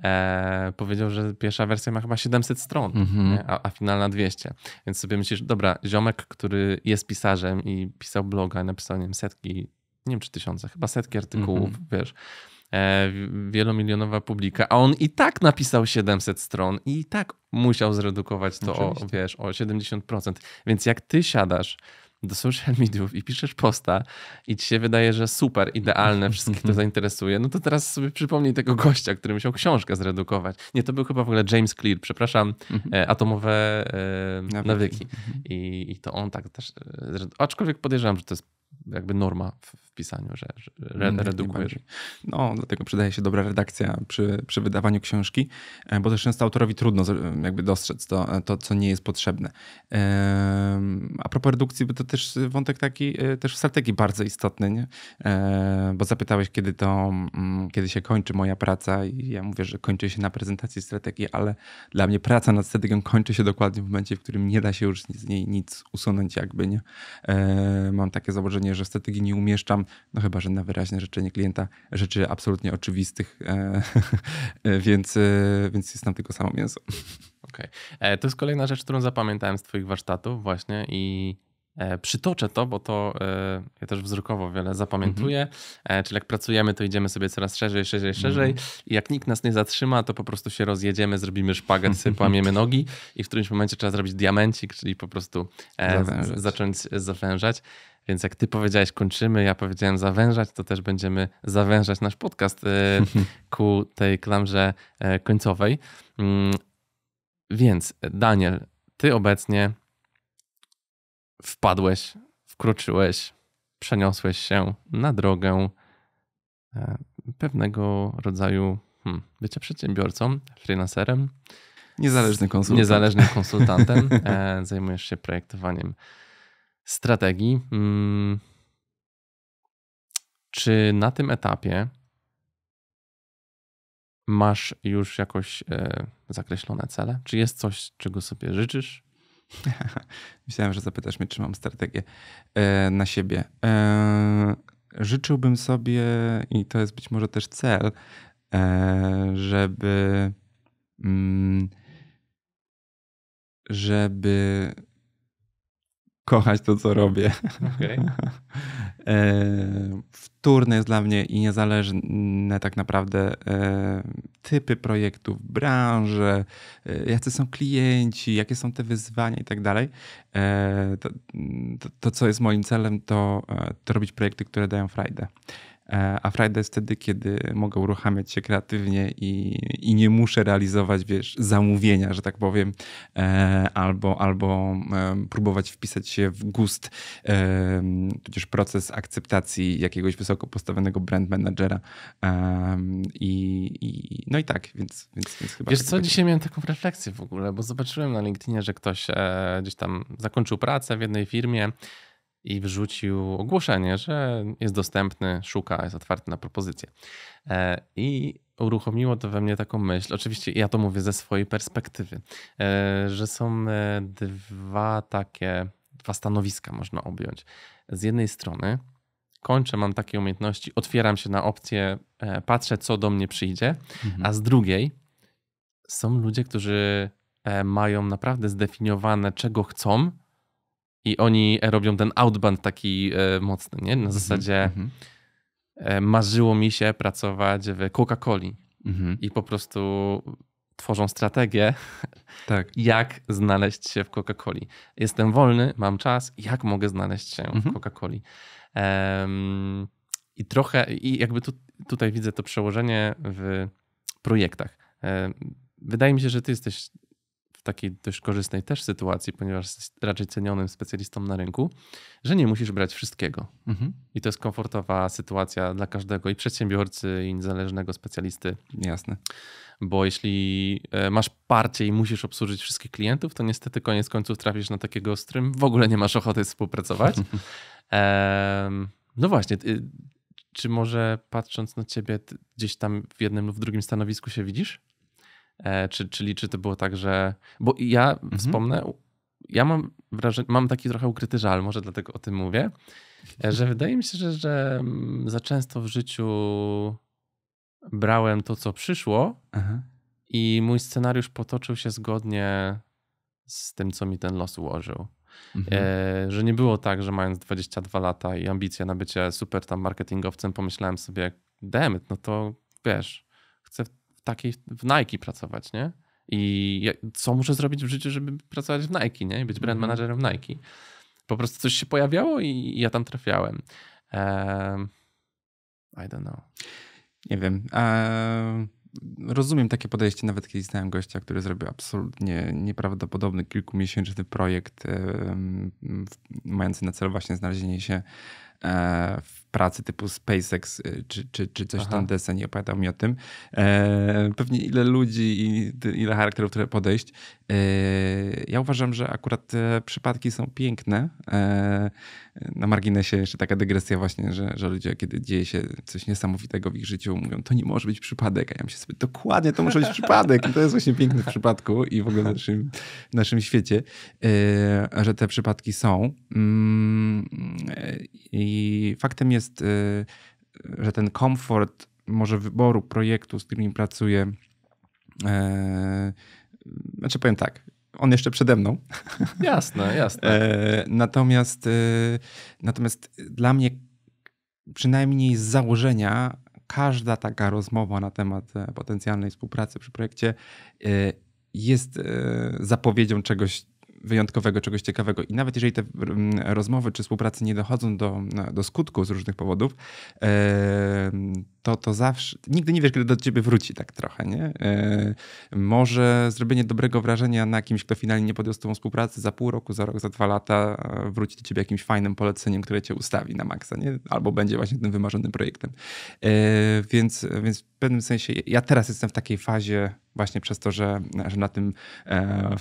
e, powiedział, że pierwsza wersja ma chyba 700 stron, mm-hmm. a, a, finalna 200. Więc sobie myślisz, dobra, ziomek, który jest pisarzem i pisał bloga, napisał nie wiem, setki, nie wiem czy tysiące, chyba setki artykułów, mm-hmm. wiesz e, wielomilionowa publika, a on i tak napisał 700 stron i tak musiał zredukować to o, wiesz, o 70%. Więc jak ty siadasz do social mediów i piszesz posta i ci się wydaje, że super, idealne, wszystkich to zainteresuje, no to teraz sobie przypomnij tego gościa, który musiał książkę zredukować. Nie, to był chyba w ogóle James Clear, przepraszam, mhm. e, atomowe e, nawyki. nawyki. Mhm. I, I, to on tak też, e, aczkolwiek podejrzewam, że to jest jakby norma w, pisaniu, że, że no, redukujesz. No, dlatego przydaje się dobra redakcja przy, przy wydawaniu książki, e, bo też często autorowi trudno e, jakby dostrzec to, e, to co nie jest potrzebne. A propos redukcji, bo to też wątek taki też w strategii bardzo istotny, nie? bo zapytałeś, kiedy to, mm, kiedy się kończy moja praca i ja mówię, że kończy się na prezentacji strategii, ale dla mnie praca nad strategią kończy się dokładnie w momencie, w którym nie da się już z niej nic usunąć jakby, nie? Mam takie założenie, że strategii nie umieszczam no chyba, że na wyraźne życzenie klienta rzeczy absolutnie oczywistych, e, e, więc, e, więc jest tam tylko samo mięso. Okej. Okay. To jest kolejna rzecz, którą zapamiętałem z Twoich warsztatów właśnie i Przytoczę to, bo to ja też wzrokowo wiele zapamiętuję. Mm -hmm. Czyli jak pracujemy, to idziemy sobie coraz szerzej, szerzej, mhm. szerzej. Mm -hmm. I jak nikt nas nie zatrzyma, to po prostu się rozjedziemy, zrobimy szpagat, sobie płamiemy nogi i w którymś momencie trzeba zrobić diamencik, czyli po prostu zawężać. zacząć zawężać. Więc jak ty powiedziałeś kończymy, ja powiedziałem zawężać, to też będziemy zawężać nasz podcast e, ku tej klamrze e, końcowej. Mm, więc Daniel, ty obecnie wpadłeś, wkroczyłeś, przeniosłeś się na drogę e, pewnego rodzaju hmm, bycia przedsiębiorcą, freelancerem. Niezależnym konsultantem. Niezależnym konsultantem. zajmujesz się projektowaniem strategii. Mm. Czy na tym etapie masz już jakoś e, zakreślone cele? Czy jest coś, czego sobie życzysz? Myślałem, że zapytasz mnie, czy mam strategię e, na siebie. E, życzyłbym sobie, i to jest być może też cel, żeby mm, żeby kochać to, co robię. Okay. E, Wtórne jest dla mnie i niezależne tak naprawdę e, typy projektów, branże, e, jacy są klienci, jakie są te wyzwania i tak dalej. To, co jest moim celem, to, to robić projekty, które dają frajdę. E, a Friday jest wtedy, kiedy mogę uruchamiać się kreatywnie i, i nie muszę realizować, wiesz, zamówienia, że tak powiem, e, albo, albo e, próbować wpisać się w gust, tudzież proces akceptacji jakiegoś wysoko postawionego brand managera. I, i no i tak, więc, więc, więc chyba. Wiesz, tak co, będzie. dzisiaj miałem taką refleksję w ogóle, bo zobaczyłem na LinkedInie, że ktoś gdzieś tam zakończył pracę w jednej firmie i wrzucił ogłoszenie, że jest dostępny, szuka, jest otwarty na propozycje. E, I uruchomiło to we mnie taką myśl, oczywiście ja to mówię ze swojej perspektywy, e, że są e, dwa takie, dwa stanowiska można objąć. Z jednej strony kończę, mam takie umiejętności, otwieram się na opcje, patrzę co do mnie przyjdzie, mhm. a z drugiej są ludzie, którzy mają naprawdę zdefiniowane czego chcą, i oni robią ten outband taki e, mocny, nie? Na mhm, zasadzie mhm. E, marzyło mi się pracować w Coca-Coli mhm. i po prostu tworzą strategię, tak. jak znaleźć się w Coca-Coli. Jestem wolny, mam czas, jak mogę znaleźć się w Coca-Coli. Um, I trochę, i jakby tu, tutaj widzę to przełożenie w projektach. Um, wydaje mi się, że ty jesteś takiej dość korzystnej też sytuacji, ponieważ jesteś raczej cenionym specjalistą na rynku, że nie musisz brać wszystkiego. Mhm. I to jest komfortowa sytuacja dla każdego i przedsiębiorcy, i niezależnego specjalisty. Jasne. Bo jeśli e, masz parcie i musisz obsłużyć wszystkich klientów, to niestety koniec końców trafisz na takiego, z którym w ogóle nie masz ochoty współpracować. no właśnie, czy może patrząc na ciebie, gdzieś tam w jednym lub w drugim stanowisku się widzisz? E, czy, czyli czy to było tak, że. Bo ja mhm. wspomnę, ja mam wrażenie, mam taki trochę ukryty żal, może dlatego o tym mówię, e, że wydaje mi się, że, że mm, za często w życiu brałem to, co przyszło i mój scenariusz potoczył się zgodnie z tym, co mi ten los ułożył. Mhm. E, że nie było tak, że mając 22 lata i ambicje na bycie super tam marketingowcem, pomyślałem sobie, demet, no to wiesz, chcę takiej w Nike pracować, nie? I co muszę zrobić w życiu, żeby pracować w Nike, nie? I być brand mhm. managerem w Nike. Po prostu coś się pojawiało i ja tam trafiałem. Um, I don't know. Nie wiem. Um rozumiem takie podejście, nawet kiedy znałem gościa, który zrobił absolutnie nieprawdopodobny kilkumiesięczny projekt mający na celu właśnie znalezienie się e, w pracy typu SpaceX y, czy, czy, czy coś Aha. tam desen, nie opowiadał mi o tym. E, pewnie ile ludzi i ile charakterów, które podejść. E, ja uważam, że akurat te przypadki są piękne. E, na marginesie jeszcze taka dygresja właśnie, że, że ludzie, kiedy dzieje się coś niesamowitego w ich życiu, mówią, to nie może być przypadek, a ja myślę sobie, dokładnie, to może być przypadek. I to jest właśnie piękne w przypadku i w ogóle w naszym, w naszym świecie, e, że te przypadki są. Mm, e, I faktem jest jest, y, że ten komfort może wyboru projektu, z którym pracuję, e, znaczy powiem tak, on jeszcze przede mną. Jasne, jasne. E, natomiast, y, natomiast dla mnie przynajmniej z założenia każda taka rozmowa na temat e, potencjalnej współpracy przy projekcie jest zapowiedzią czegoś wyjątkowego, czegoś ciekawego. I nawet jeżeli te mm, rozmowy czy współpracy nie dochodzą do, do skutku z różnych powodów, to, to zawsze, nigdy nie wiesz, kiedy do ciebie wróci tak trochę, nie? Yy, może zrobienie dobrego wrażenia na kimś, kto finalnie nie podjął z tobą współpracy za pół roku, za rok, za dwa lata e, wróci do ciebie jakimś fajnym poleceniem, które cię ustawi na maksa, nie? Albo będzie właśnie tym wymarzonym projektem. Yy, więc, więc w pewnym sensie ja teraz jestem w takiej fazie właśnie przez to, że, że na tym e,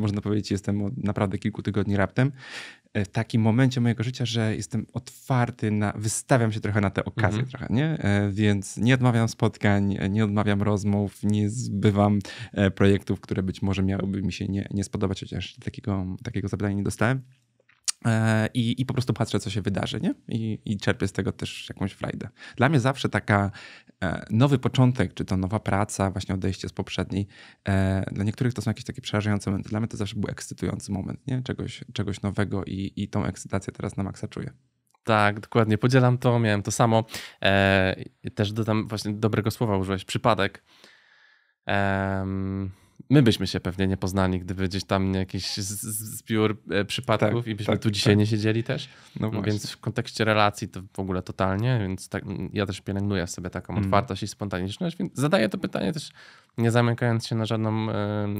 można powiedzieć, jestem od naprawdę kilku tygodni raptem, w e, takim momencie mojego życia, że jestem otwarty na, wystawiam się trochę na te okazje mm -hmm. trochę, nie? E, więc nie odmawiam spotkań, e, nie odmawiam rozmów, nie zbywam projektów, które być może miałyby mi się nie, nie spodobać, chociaż takiego, takiego zapytania nie dostałem. E, I, I po prostu patrzę, co się wydarzy, nie? I, I czerpię z tego też jakąś frajdę. Dla mnie zawsze taka e, nowy początek, czy to nowa praca, właśnie odejście z poprzedniej, e, dla niektórych to są jakieś takie przerażające momenty. Dla mnie to zawsze był ekscytujący moment, nie? Czegoś, czegoś nowego i, i tą ekscytację teraz na maksa czuję. Tak, dokładnie. Podzielam to, miałem to samo. Eee, też dodam właśnie dobrego słowa użyłeś, przypadek. Ehm my byśmy się pewnie nie poznali, gdyby gdzieś tam jakiś zbiór e, przypadków tak, i byśmy tak, tu tak. dzisiaj tak. nie siedzieli też. No no więc w kontekście relacji to w ogóle totalnie, więc tak, mm, ja też pielęgnuję sobie taką mm. otwartość i spontaniczność, więc zadaję to pytanie też nie zamykając się na żadną y,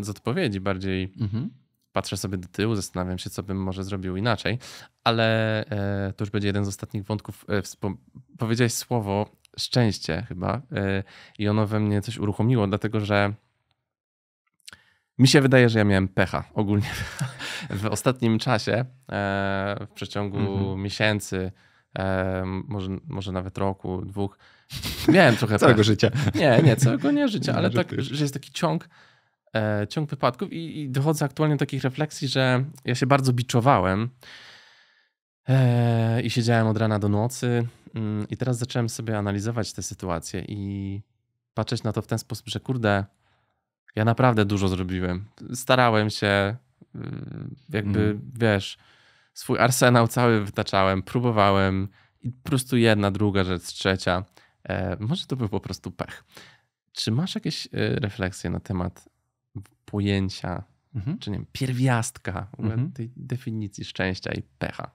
z odpowiedzi, bardziej mm -hmm. patrzę sobie do tyłu, zastanawiam się, co bym może zrobił inaczej, ale y, to już będzie jeden z ostatnich wątków. Y, powiedziałeś słowo szczęście chyba i ono we mnie coś uruchomiło, dlatego że mi się wydaje, że ja miałem pecha ogólnie w ostatnim czasie, e, w przeciągu mhm. miesięcy, e, może, może nawet roku, dwóch. Miałem trochę Całego życia. Nie, nie, całego nie życia, nie ale tak, że jest taki ciąg, e, ciąg wypadków i, i dochodzę aktualnie do takich refleksji, że ja się bardzo biczowałem i siedziałem od rana do nocy mm, i teraz zacząłem sobie analizować tę sytuację i patrzeć na to w ten sposób, że kurde, ja naprawdę dużo zrobiłem. Starałem się, y, jakby mm. wiesz, swój arsenał cały wytaczałem, próbowałem i po prostu jedna, druga rzecz, trzecia. E, może to był po prostu pech. Czy masz jakieś y, refleksje na temat pojęcia, mhm. czy nie wiem, pierwiastka mhm. tej definicji szczęścia i pecha?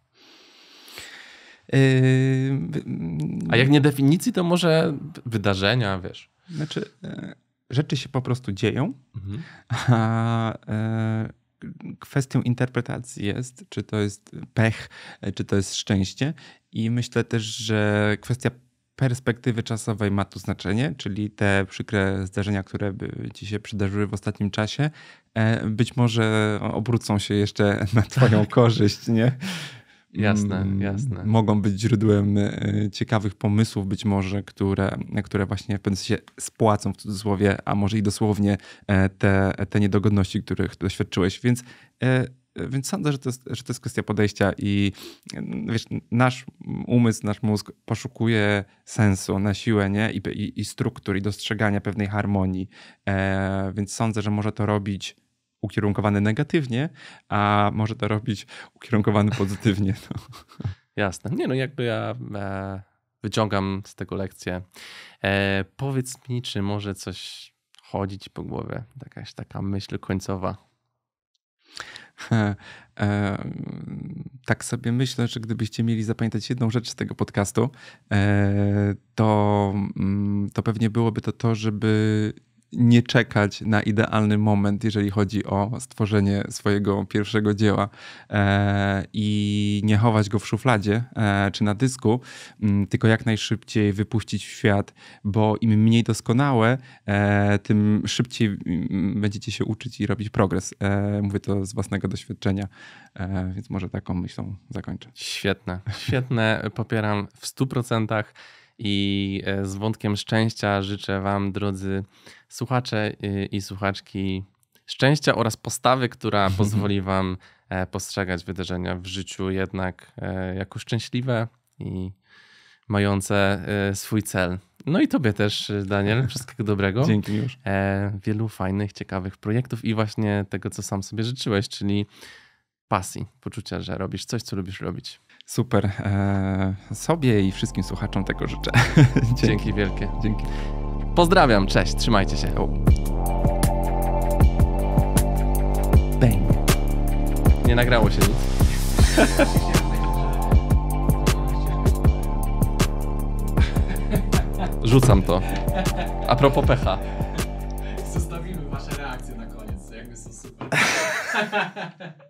Yy... A jak nie definicji, to może wydarzenia, wiesz. Znaczy, e, rzeczy się po prostu dzieją, mhm. a e, kwestią interpretacji jest, czy to jest pech, e, czy to jest szczęście. I myślę też, że kwestia perspektywy czasowej ma tu znaczenie, czyli te przykre zdarzenia, które ci się przydarzyły w ostatnim czasie, e, być może obrócą się jeszcze na twoją tak. korzyść, nie? Jasne, mm, jasne. Mogą być źródłem y, ciekawych pomysłów, być może, które, które właśnie w pewnym sensie spłacą w cudzysłowie, a może i dosłownie e, te, te niedogodności, których doświadczyłeś. Więc e, więc sądzę, że to, jest, że to jest kwestia podejścia i mm, wiesz, nasz umysł, nasz mózg poszukuje sensu na siłę nie? I, i, i struktur, i dostrzegania pewnej harmonii. E, więc sądzę, że może to robić ukierunkowane negatywnie, a może to robić ukierunkowane pozytywnie. No. Jasne. Nie no, jakby ja e, wyciągam z tego lekcję. E, powiedz mi, czy może coś chodzić po głowie? Jakaś taka myśl końcowa. E, e, tak sobie myślę, że gdybyście mieli zapamiętać jedną rzecz z tego podcastu, e, to, mm, to pewnie byłoby to to, żeby nie czekać na idealny moment, jeżeli chodzi o stworzenie swojego pierwszego dzieła e, i nie chować go w szufladzie e, czy na dysku, mm, tylko jak najszybciej wypuścić w świat, bo im mniej doskonałe, e, tym szybciej mm, będziecie się uczyć i robić progres. Mówię to z własnego doświadczenia, więc może taką myślą zakończę. Świetne, świetne, popieram w 100%. I z wątkiem szczęścia życzę Wam, drodzy słuchacze y, i słuchaczki szczęścia oraz postawy, która pozwoli Wam e, postrzegać wydarzenia w życiu jednak e, jako szczęśliwe i mające e, swój cel. No i Tobie też, Daniel, wszystkiego dobrego. Dzięki już. Wielu fajnych, ciekawych projektów i właśnie tego, co sam sobie życzyłeś, czyli pasji, poczucia, że robisz coś, co lubisz robić. Super. sobie i wszystkim słuchaczom tego życzę. Dzięki. Dzięki wielkie. Dzięki. Pozdrawiam, cześć, trzymajcie się. Bang. Nie nagrało się nic. Rzucam to. A propos pecha. Zostawimy wasze reakcje na koniec, jakby są super.